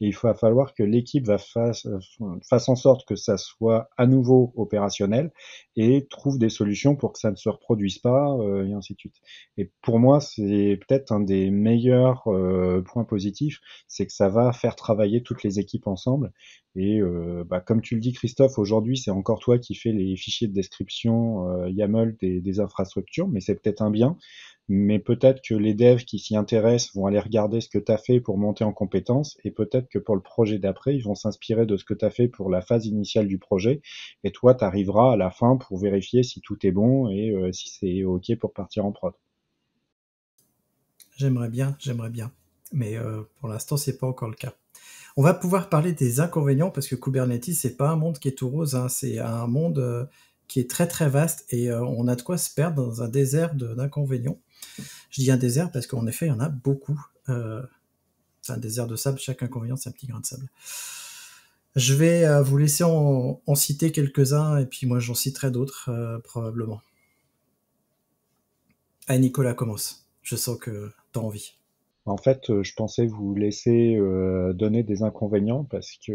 il va falloir que l'équipe va euh, fasse, en sorte que ça soit à nouveau opérationnel et trouve des solutions pour que ça ne se reproduise pas euh, et ainsi de suite. Et pour moi, c'est peut-être un des meilleurs euh, points positifs, c'est que ça va faire travailler toutes les équipes ensemble. Et bah, comme tu le dis, Christophe, aujourd'hui, c'est encore toi qui fais les fichiers de description YAML des infrastructures, mais c'est peut-être un bien mais peut-être que les devs qui s'y intéressent vont aller regarder ce que tu as fait pour monter en compétence et peut-être que pour le projet d'après, ils vont s'inspirer de ce que tu as fait pour la phase initiale du projet et toi, tu arriveras à la fin pour vérifier si tout est bon et euh, si c'est OK pour partir en prod. J'aimerais bien, j'aimerais bien. Mais euh, pour l'instant, c'est pas encore le cas. On va pouvoir parler des inconvénients parce que Kubernetes, c'est pas un monde qui est tout rose, hein. c'est un monde euh, qui est très très vaste et on a de quoi se perdre dans un désert d'inconvénients. Je dis un désert parce qu'en effet, il y en a beaucoup. Euh, c'est un désert de sable, chaque inconvénient, c'est un petit grain de sable. Je vais euh, vous laisser en, citer quelques-uns et puis moi j'en citerai d'autres euh, probablement. Ah, Nicolas commence. Je sens que tu as envie. En fait, je pensais vous laisser donner des inconvénients parce que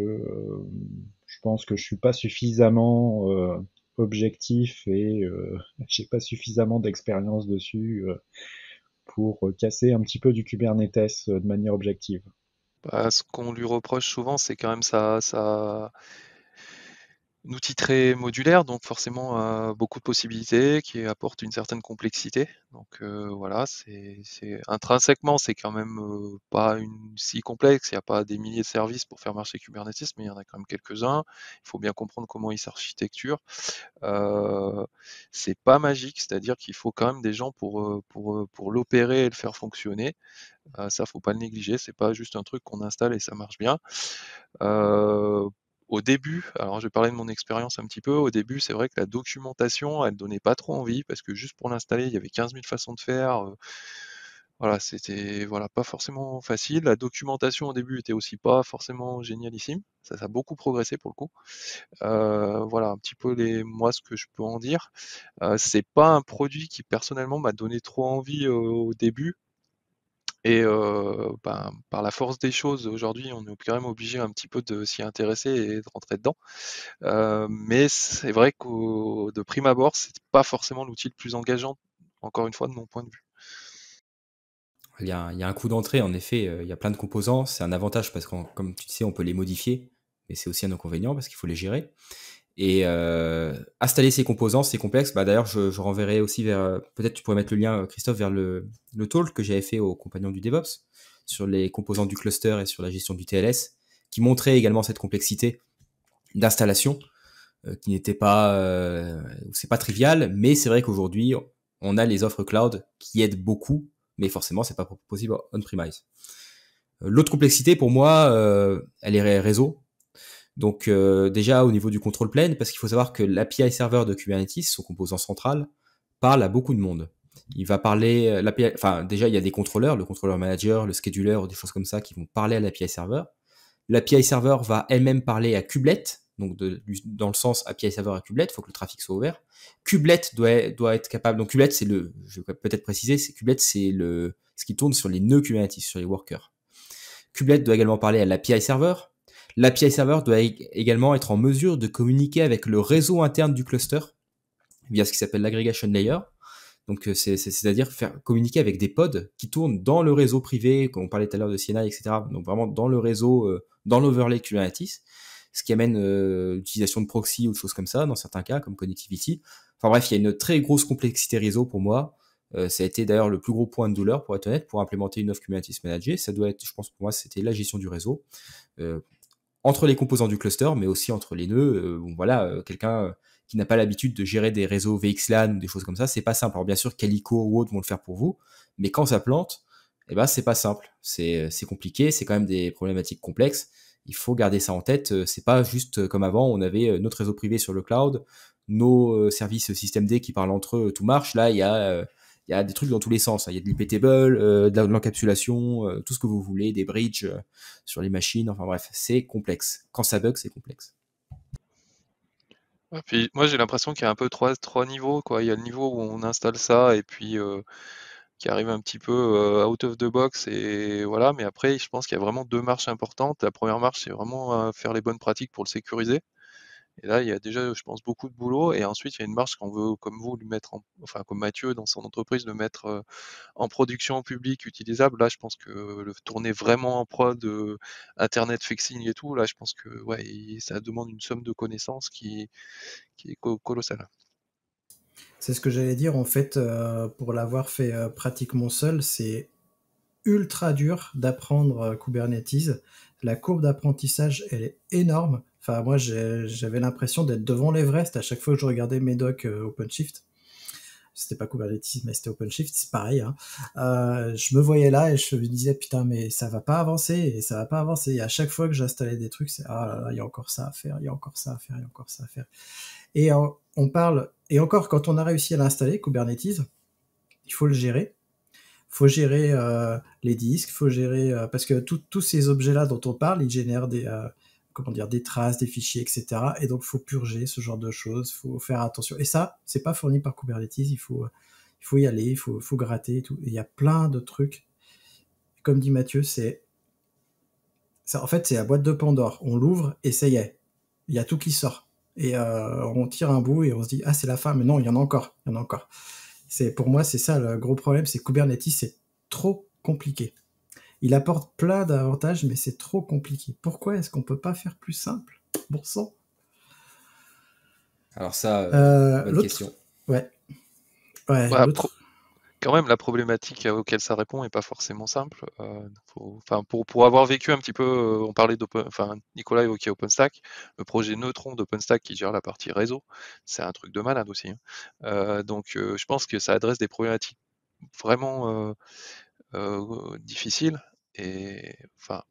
je pense que je ne suis pas suffisamment objectif et euh, j'ai pas suffisamment d'expérience dessus euh, pour euh, casser un petit peu du Kubernetes de manière objective. Bah, ce qu'on lui reproche souvent, c'est quand même ça... ça un outil très modulaire, donc forcément euh, beaucoup de possibilités, qui apporte une certaine complexité. Donc euh, voilà, c'est intrinsèquement, c'est quand même euh, pas une, si complexe. Il n'y a pas des milliers de services pour faire marcher Kubernetes, mais il y en a quand même quelques-uns. Il faut bien comprendre comment il s'architecture. c'est pas magique, c'est-à-dire qu'il faut quand même des gens pour, pour, pour l'opérer et le faire fonctionner. Ça, ça, faut pas le négliger. C'est pas juste un truc qu'on installe et ça marche bien au début, alors je vais parler de mon expérience un petit peu, au début c'est vrai que la documentation, elle ne donnait pas trop envie, parce que juste pour l'installer, il y avait 15 000 façons de faire. Euh, voilà, c'était voilà, pas forcément facile. La documentation au début était aussi pas forcément génialissime. Ça, ça a beaucoup progressé pour le coup. Euh, voilà, un petit peu les, moi ce que je peux en dire. Euh, c'est pas un produit qui personnellement m'a donné trop envie au début. Et euh, ben, par la force des choses, aujourd'hui, on est quand même obligé un petit peu de s'y intéresser et de rentrer dedans. Euh, mais c'est vrai que de prime abord, c'est pas forcément l'outil le plus engageant, encore une fois, de mon point de vue. Il y a, un coût d'entrée, en effet, euh, il y a plein de composants. C'est un avantage parce que, comme tu le sais, on peut les modifier, mais c'est aussi un inconvénient parce qu'il faut les gérer. Et euh, installer ces composants, c'est complexe. Bah, d'ailleurs, je, renverrai aussi vers. Euh, peut-être tu pourrais mettre le lien, euh, Christophe, vers le, le talk que j'avais fait aux compagnons du DevOps sur les composants du cluster et sur la gestion du TLS, qui montrait également cette complexité d'installation qui n'était pas, euh, c'est pas trivial, mais c'est vrai qu'aujourd'hui on a les offres cloud qui aident beaucoup, mais forcément c'est pas possible on premise. L'autre complexité pour moi, elle est réseau. Donc euh, déjà au niveau du contrôle plane, parce qu'il faut savoir que l'API serveur de Kubernetes, son composant central, parle à beaucoup de monde. Il va parler, euh, l'API, enfin déjà il y a des contrôleurs, le contrôleur manager, le scheduler, des choses comme ça qui vont parler à l'API serveur. L'API serveur va elle-même parler à Kublet, donc dans le sens API serveur à Kublet, il faut que le trafic soit ouvert. Kublet doit, doit être capable, donc Kubelet c'est le, je vais peut-être préciser, c'est Kubelet c'est le, ce qui tourne sur les nœuds Kubernetes, sur les workers. Kublet doit également parler à l'API serveur, L'API Server doit également être en mesure de communiquer avec le réseau interne du cluster via ce qui s'appelle l'aggregation layer. Donc, euh, c'est-à-dire faire communiquer avec des pods qui tournent dans le réseau privé, comme on parlait tout à l'heure de CNI, etc. Donc, vraiment dans le réseau, euh, dans l'overlay Kubernetes, ce qui amène euh, l'utilisation de proxy ou de choses comme ça, dans certains cas, comme connectivity. Enfin bref, il y a une très grosse complexité réseau pour moi. ça a été d'ailleurs le plus gros point de douleur, pour être honnête, pour implémenter une offre Kubernetes manager. Ça doit être, je pense, pour moi, c'était la gestion du réseau entre les composants du cluster, mais aussi entre les nœuds. Euh, voilà, euh, quelqu'un euh, qui n'a pas l'habitude de gérer des réseaux VXLAN ou des choses comme ça, c'est pas simple. Alors bien sûr, Calico ou autres vont le faire pour vous, mais quand ça plante, eh ben, c'est pas simple. C'est compliqué, c'est quand même des problématiques complexes. Il faut garder ça en tête. C'est pas juste comme avant, on avait notre réseau privé sur le cloud, nos services système D qui parlent entre eux, tout marche. Là, il y a il y a des trucs dans tous les sens. Hein. Il y a de l'IP table, euh, de l'encapsulation, euh, tout ce que vous voulez, des bridges euh, sur les machines. Enfin bref, c'est complexe. Quand ça bug, c'est complexe. moi, j'ai l'impression qu'il y a un peu trois, trois niveaux. Il y a le niveau où on installe ça et puis qui arrive un petit peu out of the box. Et voilà. Mais après, je pense qu'il y a vraiment deux marches importantes. La première marche, c'est vraiment faire les bonnes pratiques pour le sécuriser. Et là, il y a déjà, je pense, beaucoup de boulot. Et ensuite, il y a une marche qu'on veut, comme vous, lui mettre enfin, comme Mathieu dans son entreprise, de mettre en production publique utilisable. Là, je pense que le tourner vraiment en prod, de Internet fixing et tout, là, je pense que ça demande une somme de connaissances qui, qui est colossale. C'est ce que j'allais dire. En fait, pour l'avoir fait pratiquement seul, c'est ultra dur d'apprendre Kubernetes. La courbe d'apprentissage, elle est énorme Enfin, moi, j'avais l'impression d'être devant l'Everest à chaque fois que je regardais mes docs euh, OpenShift. C'était pas Kubernetes, mais c'était OpenShift, c'est pareil. Hein. Euh, je me voyais là et je me disais, putain, mais ça va pas avancer, et ça va pas avancer. Et à chaque fois que j'installais des trucs, c'est, ah là là, il y a encore ça à faire, il y a encore ça à faire, il y a encore ça à faire. Et on parle, et encore, quand on a réussi à l'installer, Kubernetes, il faut le gérer faut gérer euh, les disques, faut gérer parce que tous ces objets là dont on parle, ils génèrent des, comment dire, des traces, des fichiers, etc. Et donc, il faut purger ce genre de choses, faut faire attention. Et ça, c'est pas fourni par Kubernetes, il faut, il faut y aller, il faut, gratter et tout. il y a plein de trucs. Comme dit Mathieu, c'est, en fait, c'est la boîte de Pandore. On l'ouvre et ça y est. Il y a tout qui sort. Et euh, on tire un bout et on se dit, ah, c'est la fin. Mais non, il y en a encore. Il y en a encore. C'est, pour moi, c'est ça le gros problème, c'est Kubernetes, c'est trop compliqué. Il apporte plein d'avantages, mais c'est trop compliqué. Pourquoi est-ce qu'on peut pas faire plus simple Bon sang. Alors ça, euh, euh, question. Ouais. quand même, la problématique auquel ça répond n'est pas forcément simple. Euh, pour, pour, avoir vécu un petit peu, on parlait d'Open, enfin, Nicolas évoquait OpenStack, le projet Neutron d'OpenStack qui gère la partie réseau, c'est un truc de malade aussi. Hein. donc, je pense que ça adresse des problématiques vraiment difficiles et enfin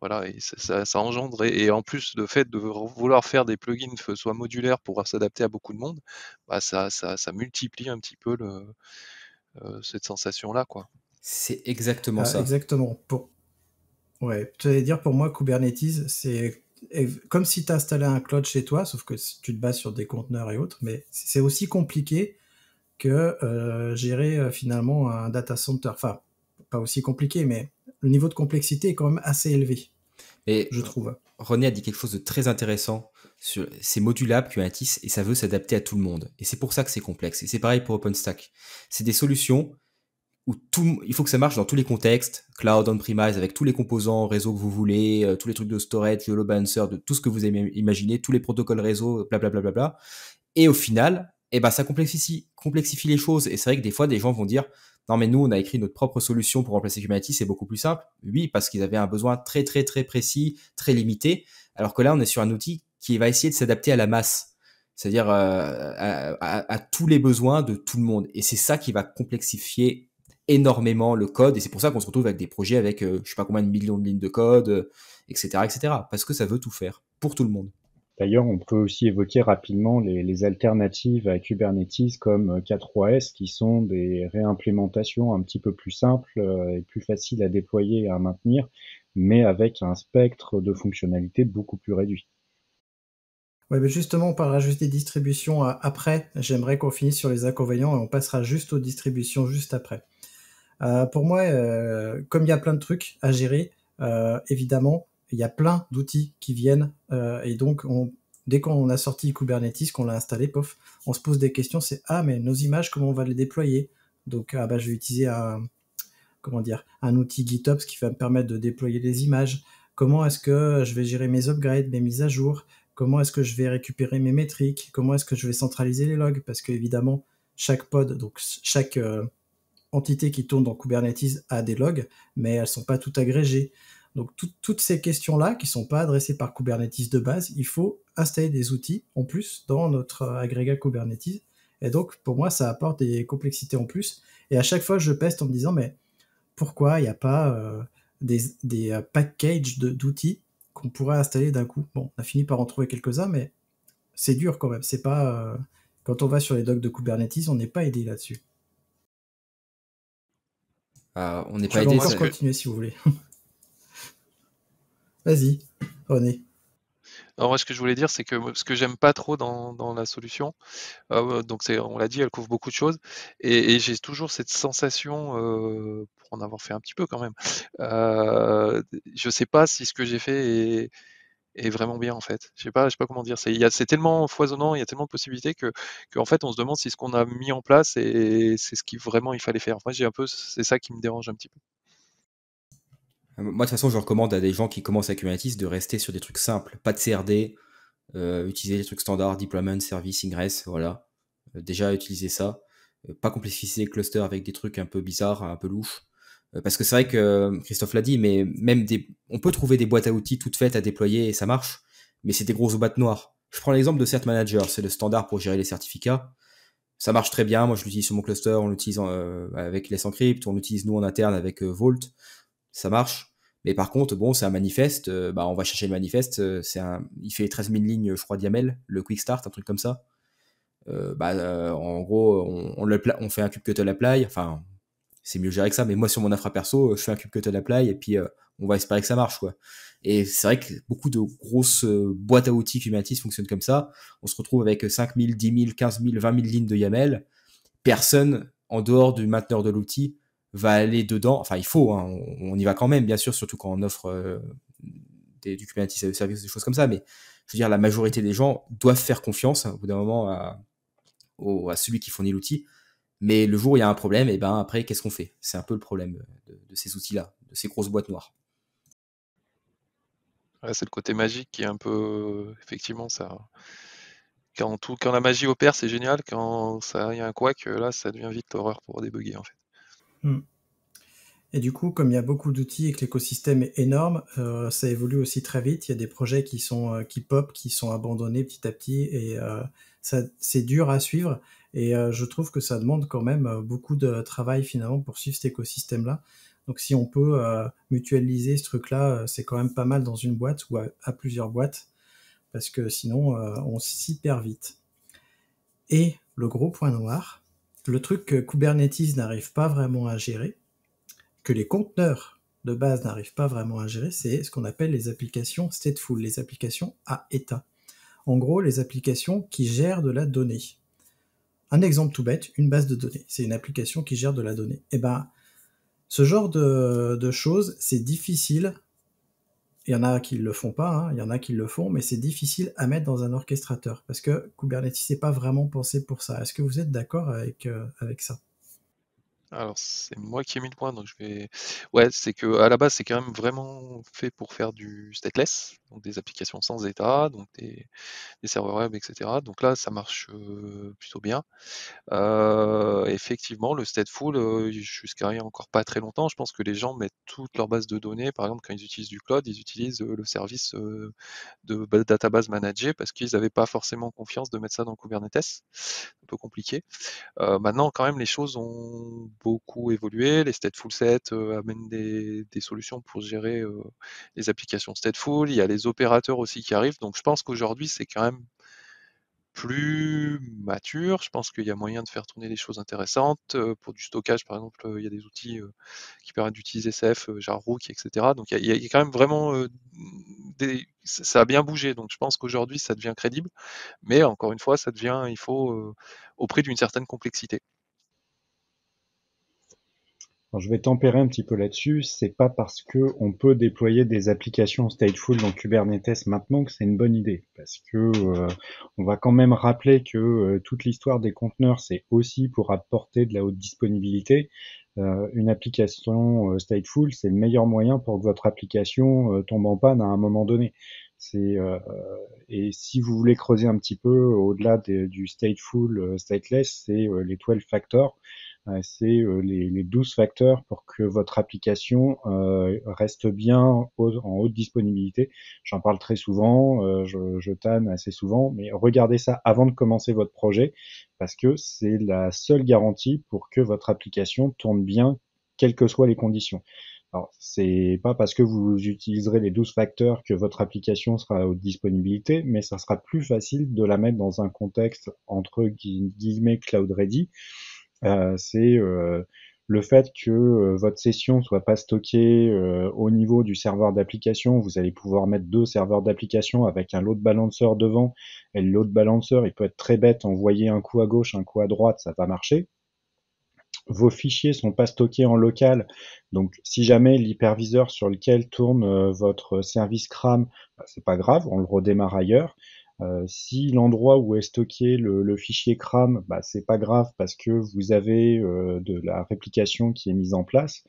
voilà et ça, engendre et, en plus le fait de vouloir faire des plugins soit modulaires pour s'adapter à beaucoup de monde bah, ça, multiplie un petit peu le, euh, cette sensation là quoi c'est exactement ah, ça exactement pour ouais tu allais dire pour moi Kubernetes c'est comme si tu installais un cloud chez toi sauf que tu te bases sur des conteneurs et autres mais c'est aussi compliqué que euh, gérer euh, finalement un data center enfin pas aussi compliqué mais le niveau de complexité est quand même assez élevé. Et je trouve. René a dit quelque chose de très intéressant sur c'est modulable Kubernetes et ça veut s'adapter à tout le monde. Et c'est pour ça que c'est complexe. Et c'est pareil pour OpenStack. C'est des solutions où tout, il faut que ça marche dans tous les contextes, cloud, on-premise, avec tous les composants réseau que vous voulez, euh, tous les trucs de storage, load balancer, de tout ce que vous aimez imaginer, tous les protocoles réseau, blablabla. Bla, bla, bla, et au final, eh ben, ça complexifie, complexifie les choses. Et c'est vrai que des fois, des gens vont dire, non mais nous on a écrit notre propre solution pour remplacer Humanity, c'est beaucoup plus simple. Oui, parce qu'ils avaient un besoin très très très précis, très limité, alors que là on est sur un outil qui va essayer de s'adapter à la masse, c'est-à-dire euh, à, tous les besoins de tout le monde. Et c'est ça qui va complexifier énormément le code, et c'est pour ça qu'on se retrouve avec des projets avec euh, je sais pas combien de millions de lignes de code, etc., euh, etc., parce que ça veut tout faire pour tout le monde. D'ailleurs, on peut aussi évoquer rapidement les, alternatives à Kubernetes comme K3S, euh, qui sont des réimplémentations un petit peu plus simples euh, et plus faciles à déployer et à maintenir, mais avec un spectre de fonctionnalités beaucoup plus réduit. Oui, mais justement, on parlera juste des distributions euh, après. J'aimerais qu'on finisse sur les inconvénients et on passera juste aux distributions juste après. pour moi, comme il y a plein de trucs à gérer, évidemment, il y a plein d'outils qui viennent euh, et donc dès qu'on a sorti Kubernetes, qu'on l'a installé, pof, on se pose des questions, c'est ah mais nos images comment on va les déployer Donc ah bah je vais utiliser un comment dire un outil GitOps qui va me permettre de déployer les images. Comment est-ce que je vais gérer mes upgrades, mes mises à jour Comment est-ce que je vais récupérer mes métriques Comment est-ce que je vais centraliser les logs Parce que évidemment chaque pod, donc chaque euh, entité qui tourne dans Kubernetes a des logs, mais elles sont pas toutes agrégées. Donc toutes ces questions-là qui ne sont pas adressées par Kubernetes de base, il faut installer des outils en plus dans notre euh, agrégat Kubernetes. Et donc pour moi, ça apporte des complexités en plus. Et à chaque fois, je peste en me disant mais pourquoi il n'y a pas euh, des, des, euh, packages d'outils qu'on pourrait installer d'un coup Bon, on a fini par en trouver quelques-uns, mais c'est dur quand même. C'est pas quand on va sur les docs de Kubernetes, on n'est pas aidé là-dessus. Ah, on n'est pas aidé. On peut continuer si vous voulez. Vas-y, René. Alors, ce que je voulais dire, c'est que ce que j'aime pas trop dans, la solution, euh, donc c'est, on l'a dit, elle couvre beaucoup de choses, et, j'ai toujours cette sensation, euh, pour en avoir fait un petit peu quand même, euh, je sais pas si ce que j'ai fait est, vraiment bien en fait. Je sais pas, je sais pas comment dire. C'est, tellement foisonnant, il y a tellement de possibilités que, en fait, on se demande si ce qu'on a mis en place et, c'est ce qui vraiment il fallait faire. Moi, j'ai un peu, c'est ça qui me dérange un petit peu. Moi, de toute façon, je recommande à des gens qui commencent à Kubernetes de rester sur des trucs simples, pas de CRD, euh, utiliser des trucs standards, deployment, service, ingress, voilà. Euh, déjà, utiliser ça. Euh, pas complexifier les clusters avec des trucs un peu bizarres, un peu louches. Euh, parce que c'est vrai que Christophe l'a dit, mais même des... on peut trouver des boîtes à outils toutes faites à déployer et ça marche, mais c'est des grosses boîtes noires. Je prends l'exemple de Cert Manager, c'est le standard pour gérer les certificats ça marche très bien. Moi, je l'utilise sur mon cluster, on l'utilise avec les Encrypt, on l'utilise nous en interne avec Vault. Ça marche. Et par contre, bon, c'est un manifeste. Euh, bah, on va chercher le manifeste. Euh, c'est un, il fait 13 000 lignes, je crois, d'YAML, le quick start, un truc comme ça. Euh, bah, en gros, on, fait un cube cut à apply. Enfin, c'est mieux gérer que ça. Mais moi, sur mon infra perso, je fais un cube cut à apply et puis on va espérer que ça marche, Et c'est vrai que beaucoup de grosses boîtes à outils Kubernetes fonctionnent comme ça. On se retrouve avec 5 000, 10 000, 15 000, 20 000 lignes de YAML. Personne en dehors du mainteneur de l'outil va aller dedans. Enfin, il faut, hein. on, y va quand même, bien sûr, surtout quand on offre euh, des, du Kubernetes service, des choses comme ça. Mais je veux dire, la majorité des gens doivent faire confiance hein, au bout d'un moment à, celui qui fournit l'outil. Mais le jour où il y a un problème, et eh ben après, qu'est-ce qu'on fait C'est un peu le problème de, ces outils-là, de ces grosses boîtes noires. c'est le côté magique qui est un peu, effectivement, ça. Quand, tout, quand la magie opère, c'est génial. Quand ça y a un couac, là, ça devient vite l'horreur pour débugger en fait. Mm. Et du coup, comme il y a beaucoup d'outils et que l'écosystème est énorme, euh, ça évolue aussi très vite. Il y a des projets qui sont euh, qui pop, qui sont abandonnés petit à petit, et euh, ça c'est dur à suivre. Et je trouve que ça demande quand même beaucoup de travail finalement pour suivre cet écosystème-là. Donc si on peut mutualiser ce truc-là, c'est quand même pas mal dans une boîte ou à plusieurs boîtes, parce que sinon on s'y perd vite. Et le gros point noir, le truc que Kubernetes n'arrive pas vraiment à gérer, que les conteneurs de base n'arrivent pas vraiment à gérer, c'est ce qu'on appelle les applications stateful, les applications à état. En gros, les applications qui gèrent de la donnée. Un exemple tout bête, une base de données. C'est une application qui gère de la donnée. Eh ben, ce genre de, de choses, c'est difficile il y en a qui le font pas, hein. il y en a qui le font, mais c'est difficile à mettre dans un orchestrateur parce que Kubernetes n'est pas vraiment pensé pour ça. Est-ce que vous êtes d'accord avec, euh, avec ça alors c'est moi qui ai mis le point, donc je vais. Ouais, c'est que à la base c'est quand même vraiment fait pour faire du stateless, donc des applications sans état, donc des, serveurs web, etc. Donc là ça marche euh, plutôt bien. Euh, effectivement, le stateful euh, jusqu'à il encore pas très longtemps, je pense que les gens mettent toute leur base de données. Par exemple, quand ils utilisent du cloud, ils utilisent le service de database manager, parce qu'ils n'avaient pas forcément confiance de mettre ça dans Kubernetes peu compliqué. Euh, maintenant, quand même, les choses ont beaucoup évolué. Les stateful sets euh, amènent des, des, solutions pour gérer euh, les applications stateful. Il y a les opérateurs aussi qui arrivent. Donc, je pense qu'aujourd'hui, c'est quand même plus mature. Je pense qu'il y a moyen de faire tourner des choses intéressantes. Euh, pour du stockage, par exemple, euh, il y a des outils euh, qui permettent d'utiliser CF, genre Rook, etc. Donc il y, a, quand même vraiment des... ça a bien bougé. Donc je pense qu'aujourd'hui ça devient crédible, mais encore une fois, ça devient, il faut au prix d'une certaine complexité je vais tempérer un petit peu là-dessus. C'est pas parce que on peut déployer des applications stateful dans Kubernetes maintenant que c'est une bonne idée, parce que euh, on va quand même rappeler que euh, toute l'histoire des conteneurs, c'est aussi pour apporter de la haute disponibilité. Euh, une application stateful, c'est le meilleur moyen pour que votre application tombe en panne à un moment donné. et si vous voulez creuser un petit peu au-delà du stateful, stateless, c'est les 12 factors c'est euh, les, 12 facteurs pour que votre application euh, reste bien en haute disponibilité. J'en parle très souvent, euh, je, je tanne assez souvent, mais regardez ça avant de commencer votre projet parce que c'est la seule garantie pour que votre application tourne bien, quelles que soient les conditions. Alors, c'est pas parce que vous utiliserez les 12 facteurs que votre application sera à haute disponibilité, mais ça sera plus facile de la mettre dans un contexte entre guillemets cloud ready euh, c'est euh, le fait que euh, votre session soit pas stockée au niveau du serveur d'application, vous allez pouvoir mettre deux serveurs d'application avec un load balancer devant. Et le load balancer, il peut être très bête, envoyer un coup à gauche, un coup à droite, ça va marcher. Vos fichiers sont pas stockés en local, donc si jamais l'hyperviseur sur lequel tourne votre service CRAM, bah, c'est pas grave, on le redémarre ailleurs. Euh, si l'endroit où est stocké le, le fichier CRAM, bah, c'est pas grave parce que vous avez euh, de la réplication qui est mise en place.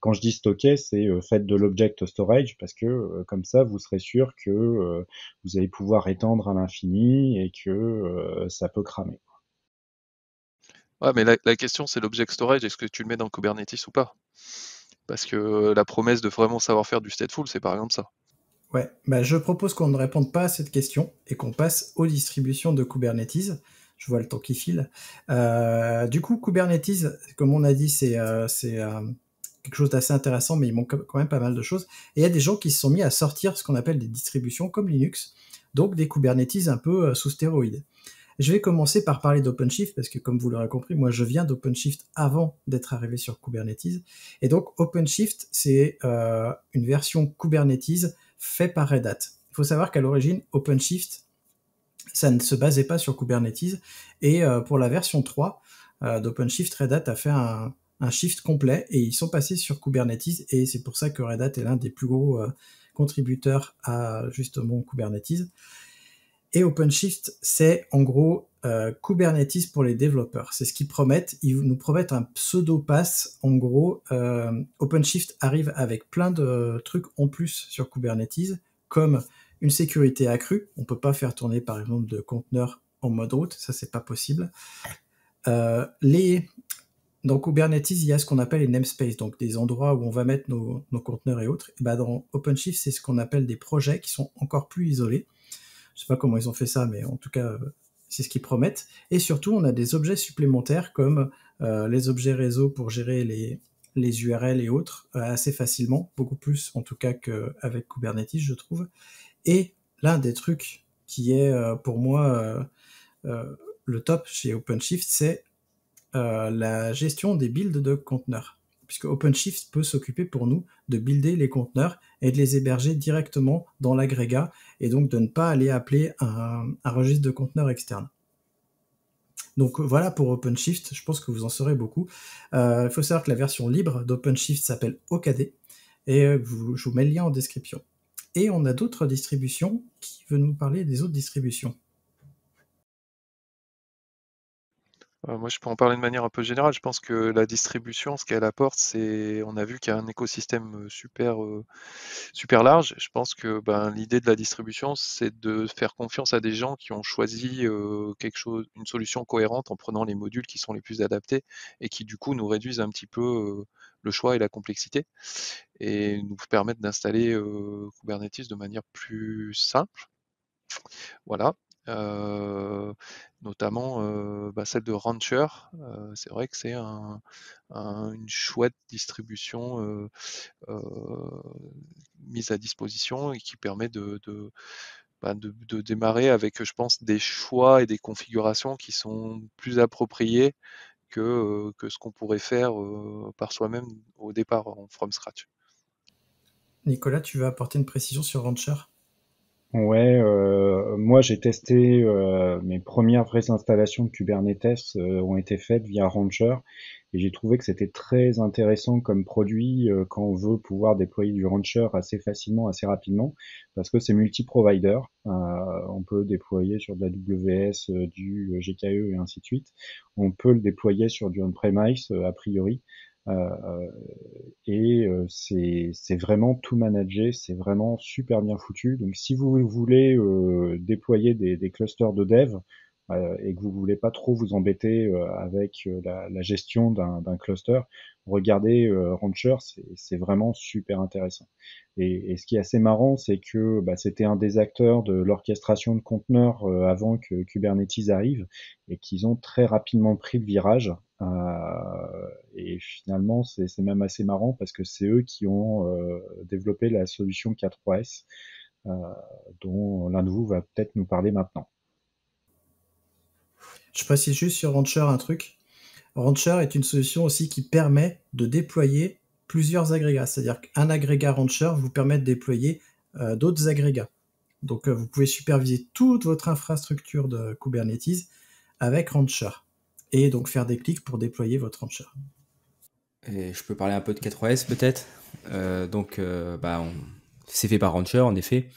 quand je dis stocker, c'est fait euh, faites de l'object storage parce que comme ça, vous serez sûr que vous allez pouvoir étendre à l'infini et que ça peut cramer. Ouais, mais la, la question c'est l'object storage, est-ce que tu le mets dans Kubernetes ou pas Parce que la promesse de vraiment savoir faire du stateful, c'est par exemple ça. Ouais, bah, je propose qu'on ne réponde pas à cette question et qu'on passe aux distributions de Kubernetes. Je vois le temps qui file. Euh, du coup, Kubernetes, comme on a dit, c'est euh, euh, quelque chose d'assez intéressant, mais il manque quand même pas mal de choses. Et il y a des gens qui se sont mis à sortir ce qu'on appelle des distributions comme Linux, donc des Kubernetes un peu sous stéroïdes. Je vais commencer par parler d'OpenShift parce que, comme vous l'aurez compris, moi je viens d'OpenShift avant d'être arrivé sur Kubernetes. Et donc, OpenShift, c'est une version Kubernetes fait par Red Hat. Il faut savoir qu'à l'origine, OpenShift, ça ne se basait pas sur Kubernetes. Et euh, pour la version 3 euh, d'OpenShift, Red Hat a fait un, shift complet et ils sont passés sur Kubernetes. Et c'est pour ça que Red Hat est l'un des plus gros euh, contributeurs à justement Kubernetes. Et OpenShift, c'est en gros euh, Kubernetes pour les développeurs. C'est ce qu'ils promettent. Ils nous promettent un pseudo pass. En gros, euh, OpenShift arrive avec plein de trucs en plus sur Kubernetes, comme une sécurité accrue. On peut pas faire tourner par exemple de conteneurs en mode route, ça c'est pas possible. Euh, les dans Kubernetes, il y a ce qu'on appelle les namespaces, donc des endroits où on va mettre nos, nos conteneurs et autres. Et ben, dans OpenShift, c'est ce qu'on appelle des projets qui sont encore plus isolés. Je sais pas comment ils ont fait ça, mais en tout cas, c'est ce qu'ils promettent. Et surtout, on a des objets supplémentaires comme euh, les objets réseau pour gérer les, les URL et autres euh, assez facilement, beaucoup plus en tout cas qu'avec Kubernetes, je trouve. Et l'un des trucs qui est euh, pour moi le top chez OpenShift, c'est la gestion des builds de conteneurs puisque OpenShift peut s'occuper pour nous de builder les conteneurs et de les héberger directement dans l'agrégat, et donc de ne pas aller appeler un, registre de conteneurs externe. Donc voilà pour OpenShift, je pense que vous en saurez beaucoup. Euh, il faut savoir que la version libre d'OpenShift s'appelle OKD, et euh, je vous mets le lien en description. Et on a d'autres distributions qui veulent nous parler des autres distributions. Euh, moi, je peux en parler de manière un peu générale. Je pense que la distribution, ce qu'elle apporte, c'est, on a vu qu'il y a un écosystème euh, super, euh, super large. Je pense que ben, l'idée de la distribution, c'est de faire confiance à des gens qui ont choisi quelque chose, une solution cohérente en prenant les modules qui sont les plus adaptés et qui du coup nous réduisent un petit peu le choix et la complexité et nous permettent d'installer Kubernetes de manière plus simple. Voilà. Euh, notamment euh, bah, celle de Rancher. Euh, c'est vrai que c'est une chouette distribution mise à disposition et qui permet bah, de, démarrer avec, je pense, des choix et des configurations qui sont plus appropriées que, ce qu'on pourrait faire par soi-même au départ en from scratch. Nicolas, tu veux apporter une précision sur Rancher Ouais, euh, moi j'ai testé euh, mes premières vraies installations de Kubernetes euh, ont été faites via Rancher et j'ai trouvé que c'était très intéressant comme produit quand on veut pouvoir déployer du Rancher assez facilement, assez rapidement, parce que c'est multi-provider. on peut déployer sur de la WS, du GKE et ainsi de suite. On peut le déployer sur du on-premise a priori. Euh, euh, et euh, c'est vraiment tout managé, c'est vraiment super bien foutu. Donc si vous voulez déployer des, clusters de dev, et que vous voulez pas trop vous embêter avec la gestion d'un cluster, regardez euh, Rancher, c'est vraiment super intéressant. Et, ce qui est assez marrant, c'est que bah, c'était un des acteurs de l'orchestration de conteneurs euh, avant que Kubernetes arrive et qu'ils ont très rapidement pris le virage. Euh, et finalement, c'est même assez marrant parce que c'est eux qui ont développé la solution K3S dont l'un de vous va peut-être nous parler maintenant. Je précise juste sur Rancher un truc. Rancher est une solution aussi qui permet de déployer plusieurs agrégats. C'est-à-dire qu'un agrégat Rancher vous permet de déployer euh, d'autres agrégats. Donc euh, vous pouvez superviser toute votre infrastructure de Kubernetes avec Rancher. Et donc faire des clics pour déployer votre Rancher. Et je peux parler un peu de K3S peut-être. Euh, donc bah, c'est fait par Rancher en effet.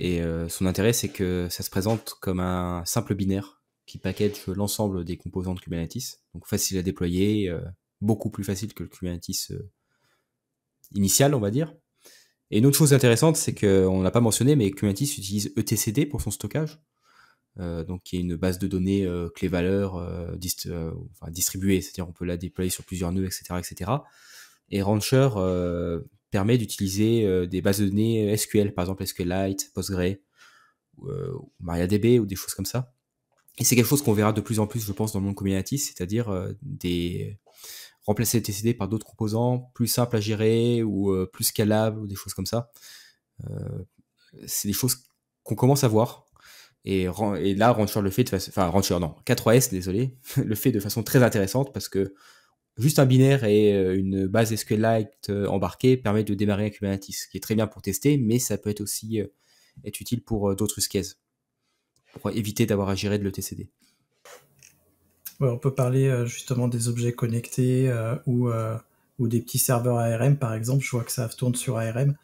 Et son intérêt c'est que ça se présente comme un simple binaire qui package l'ensemble des composants de Kubernetes. Donc facile à déployer, euh, beaucoup plus facile que le Kubernetes euh, initial, on va dire. Et une autre chose intéressante, c'est qu'on n'a pas mentionné, mais Kubernetes utilise etcd pour son stockage. Euh, donc qui est une base de données clé valeur distribuée, c'est-à-dire on peut la déployer sur plusieurs nœuds, etc. etc. Et Rancher permet d'utiliser des bases de données SQL, par exemple SQLite, Postgre, MariaDB ou des choses comme ça et c'est quelque chose qu'on verra de plus en plus, je pense, dans le monde Kubernetes, c'est-à-dire euh, des remplacer les TCD par d'autres composants plus simples à gérer ou euh, plus scalables ou des choses comme ça. Euh, c'est des choses qu'on commence à voir. Et, et là, Rancher le fait, de façon, enfin Rancher non, 4 s désolé, le fait de façon très intéressante parce que juste un binaire et une base SQLite embarquée permet de démarrer un Kubernetes, ce qui est très bien pour tester, mais ça peut être aussi être utile pour d'autres use cases pour éviter d'avoir à gérer de l'ETCD. on peut parler euh, justement des objets connectés euh, euh, ou, des petits serveurs ARM, par exemple. Je vois que ça tourne sur ARM.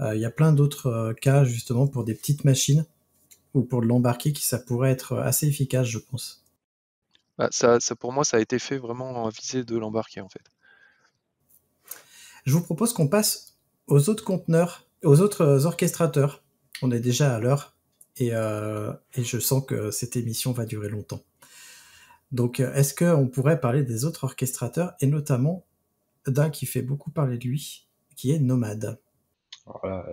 Il y a plein d'autres cas justement pour des petites machines ou pour de l'embarquer qui ça pourrait être assez efficace, je pense. Bah, ça, pour moi, ça a été fait vraiment en de l'embarquer en fait. Je vous propose qu'on passe aux autres conteneurs, aux autres orchestrateurs. On est déjà à l'heure. Euh, et, je sens que cette émission va durer longtemps. Donc, euh, est-ce qu'on pourrait parler des autres orchestrateurs, et notamment d'un qui fait beaucoup parler de lui, qui est Nomade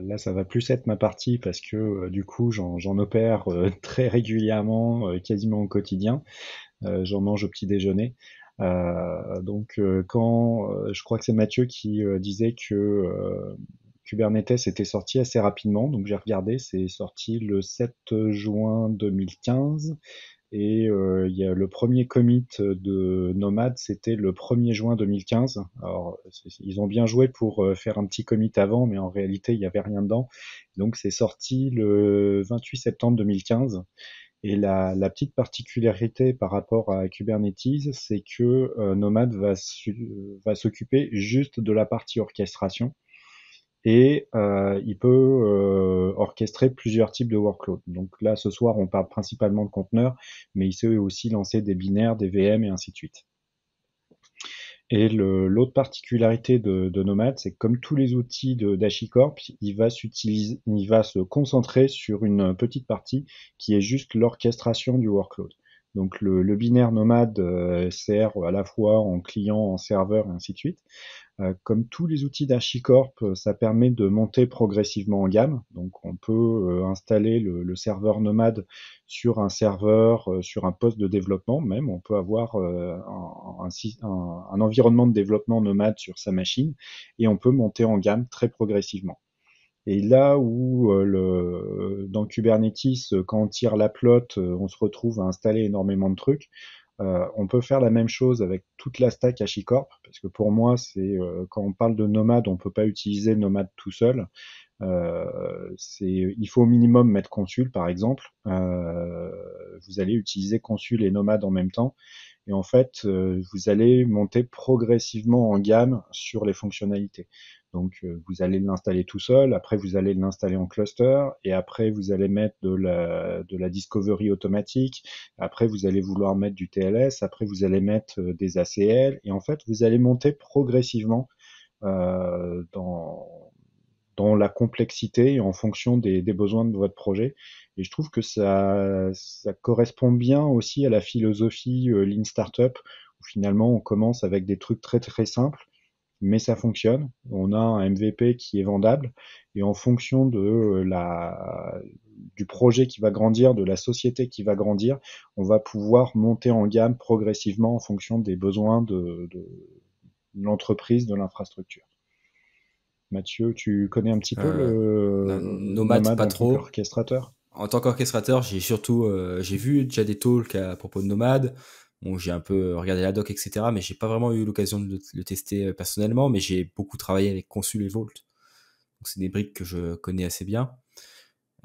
là, ça va plus être ma partie parce que euh, du coup, j'en opère très régulièrement, quasiment au quotidien. j'en mange au petit déjeuner. donc, quand je crois que c'est Mathieu qui disait que Kubernetes était sorti assez rapidement, donc j'ai regardé, c'est sorti le 7 juin 2015. Et euh, il le premier commit de Nomad, c'était le 1er juin 2015. Alors, ils ont bien joué pour euh, faire un petit commit avant, mais en réalité, il n'y avait rien dedans. Donc, c'est sorti le 28 septembre 2015. Et la, petite particularité par rapport à Kubernetes, c'est que euh, Nomad va s'occuper juste de la partie orchestration et euh, il peut euh, orchestrer plusieurs types de workloads. Donc là, ce soir, on parle principalement de conteneurs, mais il sait aussi lancer des binaires, des VM et ainsi de suite. Et l'autre particularité de, de Nomad, c'est que comme tous les outils d'Ashicorp, il, va s'utiliser, il va se concentrer sur une petite partie qui est juste l'orchestration du workload. Donc le, binaire Nomad euh, sert à la fois en client, en serveur, et ainsi de suite. Euh, comme tous les outils d'Archicorp, euh, ça permet de monter progressivement en gamme. Donc on peut euh, installer le, serveur nomade sur un serveur, sur un poste de développement même. On peut avoir un, environnement de développement nomade sur sa machine et on peut monter en gamme très progressivement. Et là où dans Kubernetes, quand on tire la plotte, on se retrouve à installer énormément de trucs. Euh, on peut faire la même chose avec toute la stack HashiCorp, parce que pour moi, c'est euh, quand on parle de nomade on ne peut pas utiliser nomade tout seul. Euh, il faut au minimum mettre Consul, par exemple. vous allez utiliser Consul et nomade en même temps. Et en fait, euh, vous allez monter progressivement en gamme sur les fonctionnalités. Donc, euh, vous allez l'installer tout seul, après, vous allez l'installer en cluster, et après, vous allez mettre de la, de la discovery automatique, après, vous allez vouloir mettre du TLS, après, vous allez mettre euh, des ACL, et en fait, vous allez monter progressivement dans, dans la complexité et en fonction des, des, besoins de votre projet. Et je trouve que ça, correspond bien aussi à la philosophie euh, Lean Startup, où finalement on commence avec des trucs très très simples, mais ça fonctionne. On a un MVP qui est vendable, et en fonction de euh, la, du projet qui va grandir, de la société qui va grandir, on va pouvoir monter en gamme progressivement en fonction des besoins de, de l'entreprise, de l'infrastructure. Mathieu, tu connais un petit peu euh, le nomade, pas trop orchestrateur en tant qu'orchestrateur, j'ai surtout euh, j'ai vu déjà des talks à propos de Nomade. Bon, j'ai un peu regardé la doc, etc. Mais j'ai pas vraiment eu l'occasion de le tester euh, personnellement. Mais j'ai beaucoup travaillé avec Consul et Vault. Donc c'est des briques que je connais assez bien.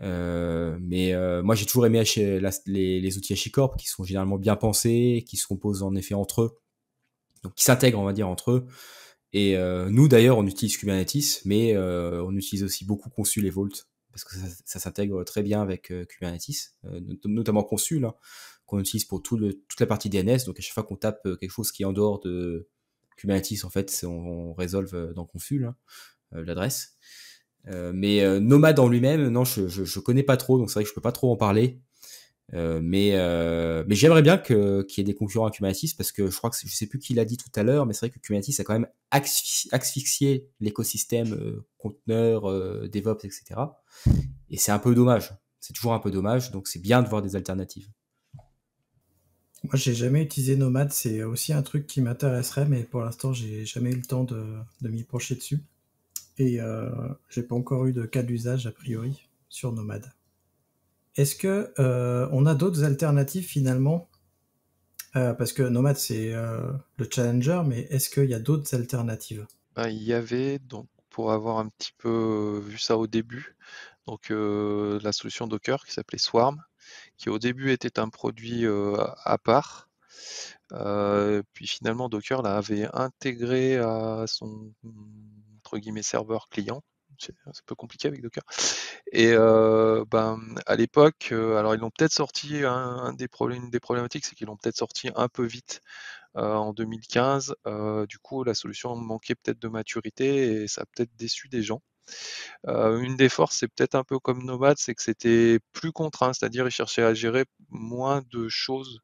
Euh, mais moi j'ai toujours aimé les, outils chicorp qui sont généralement bien pensés, qui se composent en effet entre eux, donc qui s'intègrent on va dire entre eux. Et nous d'ailleurs on utilise Kubernetes, mais on utilise aussi beaucoup Consul et Volt, parce que ça, s'intègre très bien avec euh, Kubernetes, euh, notamment Consul, hein, qu'on utilise pour tout le, toute la partie DNS. Donc à chaque fois qu'on tape euh, quelque chose qui est en dehors de Kubernetes, en fait, on, on résolve dans Consul hein, l'adresse. mais Nomad en lui-même, non, je ne connais pas trop, donc c'est vrai que je ne peux pas trop en parler. Euh, mais euh, mais j'aimerais bien que qu'il y ait des concurrents à Kubernetes parce que je crois que je sais plus qui l'a dit tout à l'heure, mais c'est vrai que Kubernetes a quand même asphyxié l'écosystème euh, conteneur, DevOps, etc. Et c'est un peu dommage. C'est toujours un peu dommage, donc c'est bien de voir des alternatives. Moi, j'ai jamais utilisé Nomad. C'est aussi un truc qui m'intéresserait, mais pour l'instant, j'ai jamais eu le temps de, de m'y pencher dessus. Et j'ai pas encore eu de cas d'usage a priori sur Nomad. Est-ce que euh, on a d'autres alternatives finalement euh, Parce que Nomad c'est euh, le challenger, mais est-ce qu'il y a d'autres alternatives bah, Il y avait donc pour avoir un petit peu vu ça au début, donc la solution Docker qui s'appelait Swarm, qui au début était un produit à part. puis finalement Docker avait intégré à son guillemets serveur client c'est un peu compliqué avec Docker. Et euh, ben, à l'époque, euh, alors ils l'ont peut-être sorti, des une des problématiques, c'est qu'ils l'ont peut-être sorti un peu vite euh, en 2015. du coup, la solution manquait peut-être de maturité et ça a peut-être déçu des gens. Euh, une des forces, c'est peut-être un peu comme Nomad, c'est que c'était plus contraint, c'est-à-dire il cherchait à gérer moins de choses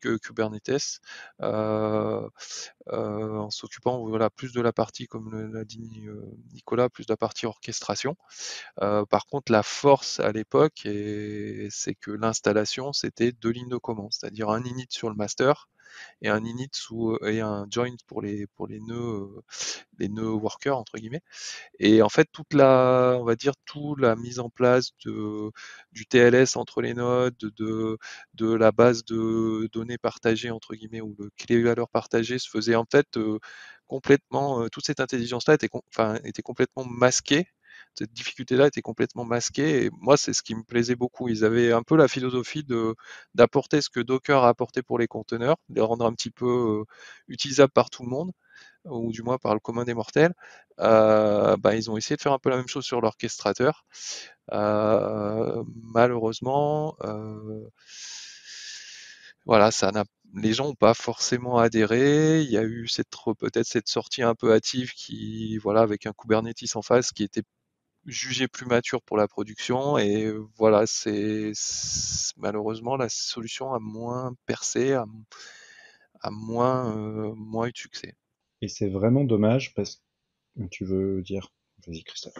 que Kubernetes, euh, euh, en s'occupant plus de la partie, comme l'a dit Nicolas, plus de la partie orchestration. par contre, la force à l'époque, c'est que l'installation, c'était deux lignes de commande, c'est-à-dire un init sur le master et un init sous, euh, et un joint pour les, pour les nœuds, euh, les nœuds workers, entre guillemets. Et en fait, toute la, on va dire, toute la mise en place de, du TLS entre les nodes, de, de la base de données partagées, entre guillemets, ou le clé valeur partagée se faisait en fait euh, complètement, toute cette intelligence-là était, com était complètement masquée cette difficulté-là était complètement masquée. Et moi, c'est ce qui me plaisait beaucoup. Ils avaient un peu la philosophie de d'apporter ce que Docker a apporté pour les conteneurs, les rendre un petit peu euh, utilisables par tout le monde ou du moins par le commun des mortels, euh, bah, ils ont essayé de faire un peu la même chose sur l'orchestrateur. Euh, malheureusement, voilà, ça n'a les gens n'ont pas forcément adhéré. Il y a eu peut-être cette sortie un peu hâtive qui, voilà, avec un Kubernetes en face qui était jugé plus mature pour la production. Et voilà, c'est malheureusement la solution a moins percé, a, moins, euh, moins eu de succès. Et c'est vraiment dommage parce tu veux dire, vas-y Christophe.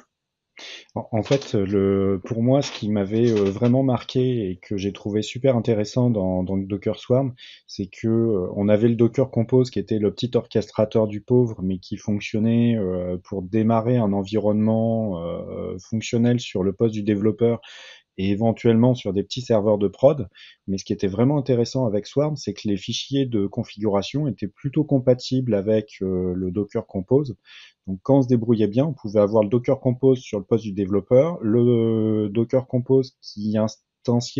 En fait, le, pour moi, ce qui m'avait euh, vraiment marqué et que j'ai trouvé super intéressant dans, le Docker Swarm, c'est que euh, on avait le Docker Compose qui était le petit orchestrateur du pauvre, mais qui fonctionnait euh, pour démarrer un environnement fonctionnel sur le poste du développeur et éventuellement sur des petits serveurs de prod. Mais ce qui était vraiment intéressant avec Swarm, c'est que les fichiers de configuration étaient plutôt compatibles avec euh, le Docker Compose. Donc quand on se débrouillait bien, on pouvait avoir le Docker Compose sur le poste du développeur, le Docker Compose qui installe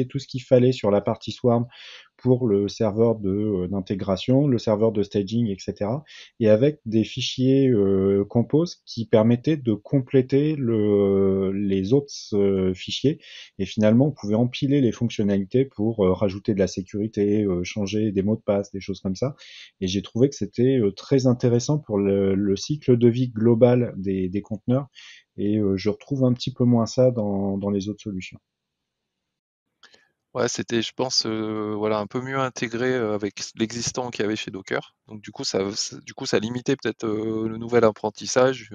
tout ce qu'il fallait sur la partie Swarm pour le serveur de euh, d'intégration, le serveur de staging, etc. Et avec des fichiers euh, compose qui permettaient de compléter les autres euh, fichiers. Et finalement, on pouvait empiler les fonctionnalités pour rajouter de la sécurité, changer des mots de passe, des choses comme ça. Et j'ai trouvé que c'était très intéressant pour le, cycle de vie global des, conteneurs. Et je retrouve un petit peu moins ça dans les autres solutions. Ouais, c'était, je pense, euh, voilà, un peu mieux intégré euh, avec l'existant qu'il y avait chez Docker. Donc du coup, ça, du coup, ça limitait peut-être euh, le nouvel apprentissage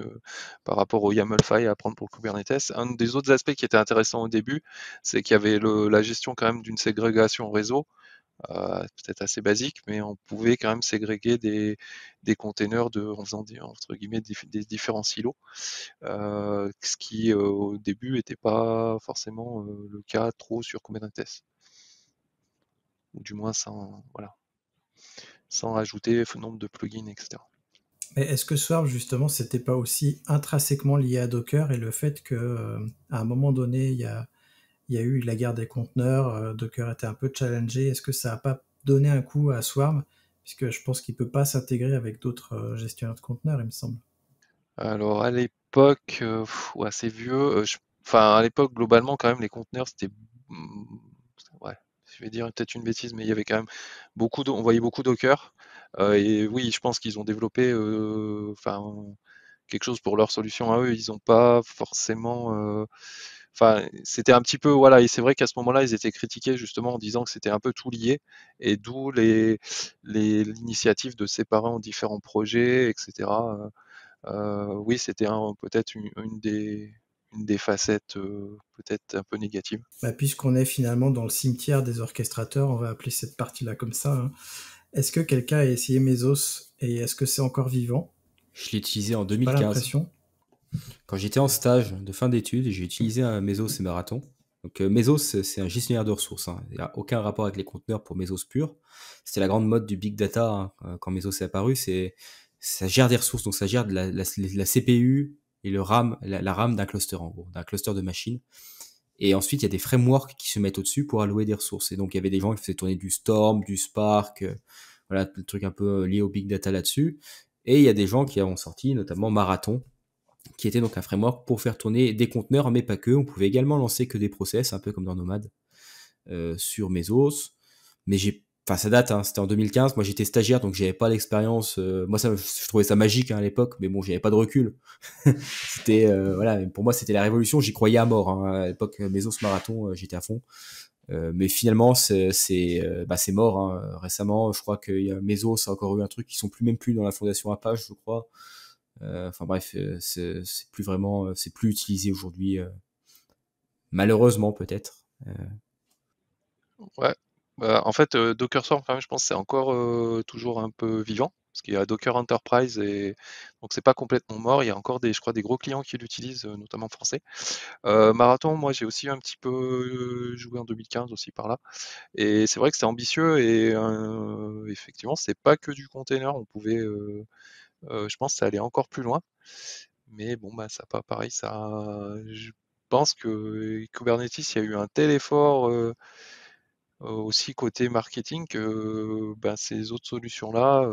par rapport au YAML file à apprendre pour Kubernetes. Un des autres aspects qui était intéressant au début, c'est qu'il y avait la gestion quand même d'une ségrégation réseau, peut-être assez basique, mais on pouvait quand même ségréguer des, des containers de, en faisant des, entre guillemets des, différents silos, ce qui au début n'était pas forcément le cas trop sur Kubernetes ou du moins sans, voilà, sans rajouter le nombre de plugins, etc. Mais est-ce que Swarm, justement, c'était pas aussi intrinsèquement lié à Docker et le fait que euh, à un moment donné, il y a, y eu la guerre des conteneurs, euh, Docker était un peu challengé, est-ce que ça n'a pas donné un coup à Swarm Puisque je pense qu'il ne peut pas s'intégrer avec d'autres euh, gestionnaires de conteneurs, il me semble. Alors, à l'époque, assez vieux, enfin, à l'époque, globalement, quand même, les conteneurs, c'était mm, je vais dire peut-être une bêtise, mais il y avait quand même beaucoup, on voyait beaucoup Docker. Euh, et oui, je pense qu'ils ont développé, euh, enfin, quelque chose pour leur solution à eux. Ils n'ont pas forcément, euh, enfin, c'était un petit peu, voilà. Et c'est vrai qu'à ce moment-là, ils étaient critiqués justement en disant que c'était un peu tout lié, et d'où les l'initiative de séparer en différents projets, etc. oui, c'était peut-être une des une des facettes peut-être un peu négatives. Bah, puisqu'on est finalement dans le cimetière des orchestrateurs, on va appeler cette partie-là comme ça. Hein. Est-ce que quelqu'un a essayé Mesos et est-ce que c'est encore vivant Je l'ai utilisé en 2015. Quand j'étais en stage de fin d'études, j'ai utilisé un Mesos et Marathon. Donc euh, Mesos, c'est un gestionnaire de ressources. Hein. Il n'y a aucun rapport avec les conteneurs pour Mesos pur. C'était la grande mode du big data hein, quand Mesos est apparu. C'est ça gère des ressources, donc ça gère de la CPU, et le RAM, la, rame RAM d'un cluster en gros, d'un cluster de machines. Et ensuite, il y a des frameworks qui se mettent au-dessus pour allouer des ressources. Et donc, il y avait des gens qui faisaient tourner du Storm, du Spark, euh, voilà, le truc un peu euh, lié au big data là-dessus. Et il y a des gens qui ont sorti, notamment Marathon, qui était donc un framework pour faire tourner des conteneurs, mais pas que. On pouvait également lancer que des process, un peu comme dans Nomad, euh, sur Mesos. Mais j'ai Enfin, ça date, hein, c'était en 2015. Moi, j'étais stagiaire, donc j'avais pas l'expérience. Euh, moi, ça, je trouvais ça magique hein, à l'époque, mais bon, j'avais pas de recul. c'était euh, voilà, pour moi, c'était la révolution. J'y croyais à mort. Hein. À l'époque, euh, Mesos marathon, j'étais à fond. Euh, mais finalement, c'est bah, mort. Hein. Récemment, je crois que Mesos a encore eu un truc qui sont plus même plus dans la fondation Apache, je crois. Euh, enfin bref, c'est plus vraiment, c'est plus utilisé aujourd'hui, malheureusement peut-être. Ouais, bah, en fait, euh, Docker Swarm, je pense, c'est encore euh, toujours un peu vivant, parce qu'il y a Docker Enterprise et donc c'est pas complètement mort. Il y a encore des, je crois, des gros clients qui l'utilisent, euh, notamment français. Marathon, moi, j'ai aussi un petit peu joué en 2015 aussi par là, et c'est vrai que c'est ambitieux et effectivement, c'est pas que du container. On pouvait, je pense, ça allait encore plus loin. Mais bon, bah, ça pas pareil. Ça, je pense que Kubernetes, il y a eu un tel effort aussi côté marketing que bah, ces autres solutions-là,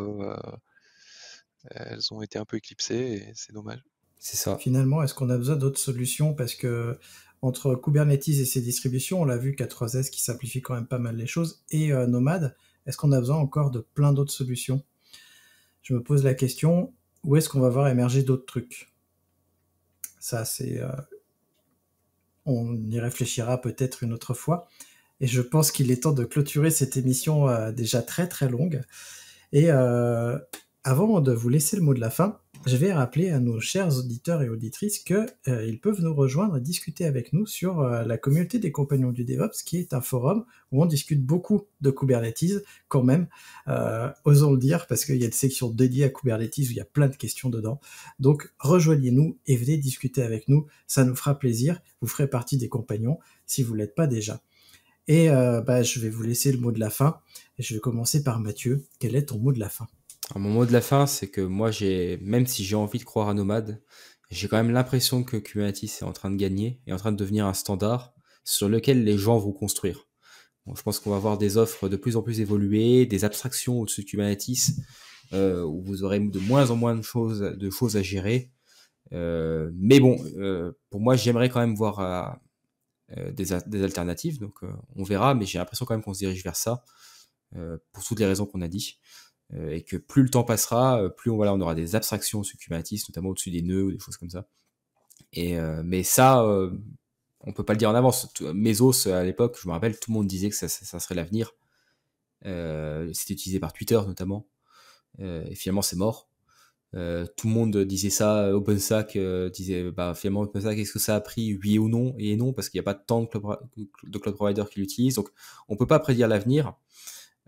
elles ont été un peu éclipsées et c'est dommage. C'est ça. Finalement, est-ce qu'on a besoin d'autres solutions Parce que entre Kubernetes et ses distributions, on l'a vu, K3S qui simplifie quand même pas mal les choses, et Nomad, est-ce qu'on a besoin encore de plein d'autres solutions Je me pose la question, où est-ce qu'on va voir émerger d'autres trucs Ça, c'est... on y réfléchira peut-être une autre fois. Et je pense qu'il est temps de clôturer cette émission euh, déjà très très longue. Et euh, avant de vous laisser le mot de la fin, je vais rappeler à nos chers auditeurs et auditrices qu'ils euh, ils peuvent nous rejoindre et discuter avec nous sur la communauté des compagnons du DevOps, qui est un forum où on discute beaucoup de Kubernetes quand même, osons le dire, parce qu'il y a une section dédiée à Kubernetes où il y a plein de questions dedans. Donc rejoignez-nous et venez discuter avec nous, ça nous fera plaisir, vous ferez partie des compagnons si vous ne l'êtes pas déjà. Et euh, bah, je vais vous laisser le mot de la fin. Et je vais commencer par Mathieu. Quel est ton mot de la fin Mon mot de la fin, c'est que moi, j'ai, même si j'ai envie de croire à Nomade, j'ai quand même l'impression que Kubernetes est en train de gagner, et en train de devenir un standard sur lequel les gens vont construire. je pense qu'on va avoir des offres de plus en plus évoluées, des abstractions au-dessus de Kubernetes, euh, où vous aurez de moins en moins de choses, de à gérer. Euh, mais bon, pour moi, j'aimerais quand même voir euh, des, alternatives. Donc euh, on verra, mais j'ai l'impression quand même qu'on se dirige vers ça, euh, pour toutes les raisons qu'on a dit. et que plus le temps passera, plus on, voilà, on aura des abstractions sur Kubernetes, notamment au-dessus des nœuds ou des choses comme ça. Et, mais ça, on peut pas le dire en avance. Mesos, à l'époque, je me rappelle, tout le monde disait que ça, ça, serait l'avenir. Euh, c'était utilisé par Twitter notamment. et finalement, c'est mort. Euh, tout le monde disait ça, euh, OpenStack euh, disait bah, finalement OpenStack, est-ce que ça a pris oui ou non Et non, parce qu'il n'y a pas tant de cloud, providers qui l'utilisent, donc on ne peut pas prédire l'avenir.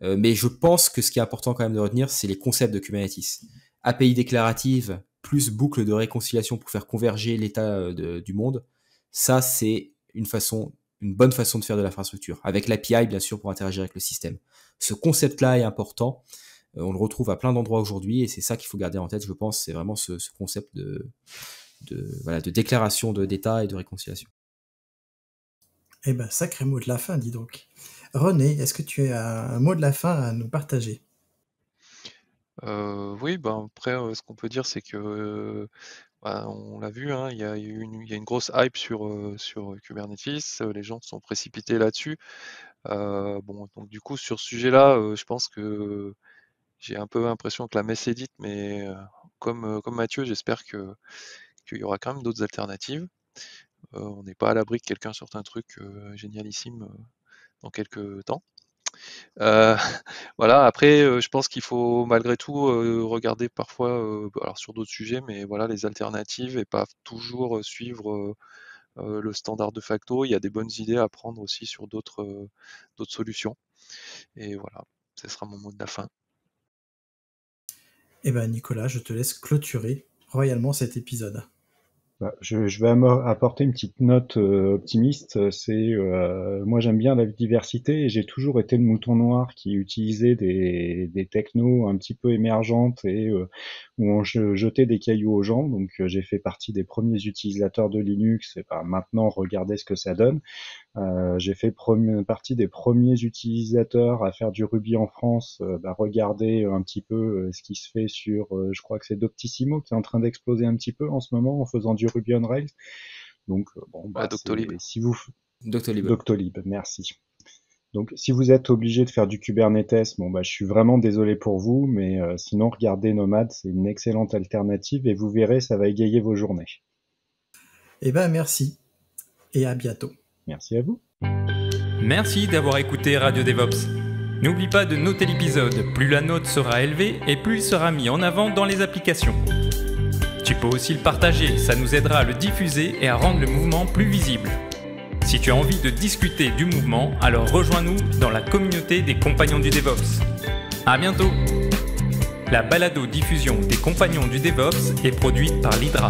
mais je pense que ce qui est important quand même de retenir, c'est les concepts de Kubernetes. API déclarative plus boucle de réconciliation pour faire converger l'état du monde, ça c'est une façon, une bonne façon de faire de l'infrastructure, avec l'API bien sûr pour interagir avec le système. Ce concept-là est important euh, on le retrouve à plein d'endroits aujourd'hui et c'est ça qu'il faut garder en tête, je pense. C'est vraiment ce, concept de, de, voilà, de déclaration d'État et de réconciliation. Eh ben, sacré mot de la fin, dis donc. René, est-ce que tu as un mot de la fin à nous partager euh, Oui, ben, après, euh, ce qu'on peut dire, c'est que bah, on l'a vu, hein, il y, a une grosse hype sur, sur Kubernetes, les gens se sont précipités là-dessus. bon, donc du coup, sur ce sujet-là, je pense que j'ai un peu l'impression que la messe est dite, mais euh, comme, euh, comme Mathieu, j'espère que qu'il y aura quand même d'autres alternatives. Euh, on n'est pas à l'abri que quelqu'un sorte un truc génialissime dans quelques temps. voilà, après, je pense qu'il faut malgré tout regarder parfois, alors sur d'autres sujets, mais voilà, les alternatives et pas toujours suivre le standard de facto. Il y a des bonnes idées à prendre aussi sur d'autres d'autres solutions. Et voilà, ce sera mon mot de la fin. Eh ben Nicolas, je te laisse clôturer royalement cet épisode. Bah, je, vais apporter une petite note euh, optimiste. C'est euh, moi j'aime bien la diversité et j'ai toujours été le mouton noir qui utilisait des, des technos un petit peu émergentes et euh, où on jetait des cailloux aux gens. Donc j'ai fait partie des premiers utilisateurs de Linux. Et ben, maintenant regardez ce que ça donne. Euh, j'ai fait partie des premiers utilisateurs à faire du Ruby en France. Euh, bah, regardez euh, un petit peu ce qui se fait sur, je crois que c'est Doctissimo qui est en train d'exploser un petit peu en ce moment en faisant du Ruby on Rails. Donc, bon, bah, ah, Doctolib. si vous... Doctolib. merci. Donc, si vous êtes obligé de faire du Kubernetes, bon, bah, je suis vraiment désolé pour vous, mais sinon, regardez Nomad, c'est une excellente alternative et vous verrez, ça va égayer vos journées. Eh ben, merci et à bientôt. Merci à vous. Merci d'avoir écouté Radio DevOps. N'oublie pas de noter l'épisode, plus la note sera élevée et plus il sera mis en avant dans les applications. Tu peux aussi le partager, ça nous aidera à le diffuser et à rendre le mouvement plus visible. Si tu as envie de discuter du mouvement, alors rejoins-nous dans la communauté des compagnons du DevOps. À bientôt La balado-diffusion des compagnons du DevOps est produite par l'Hydra.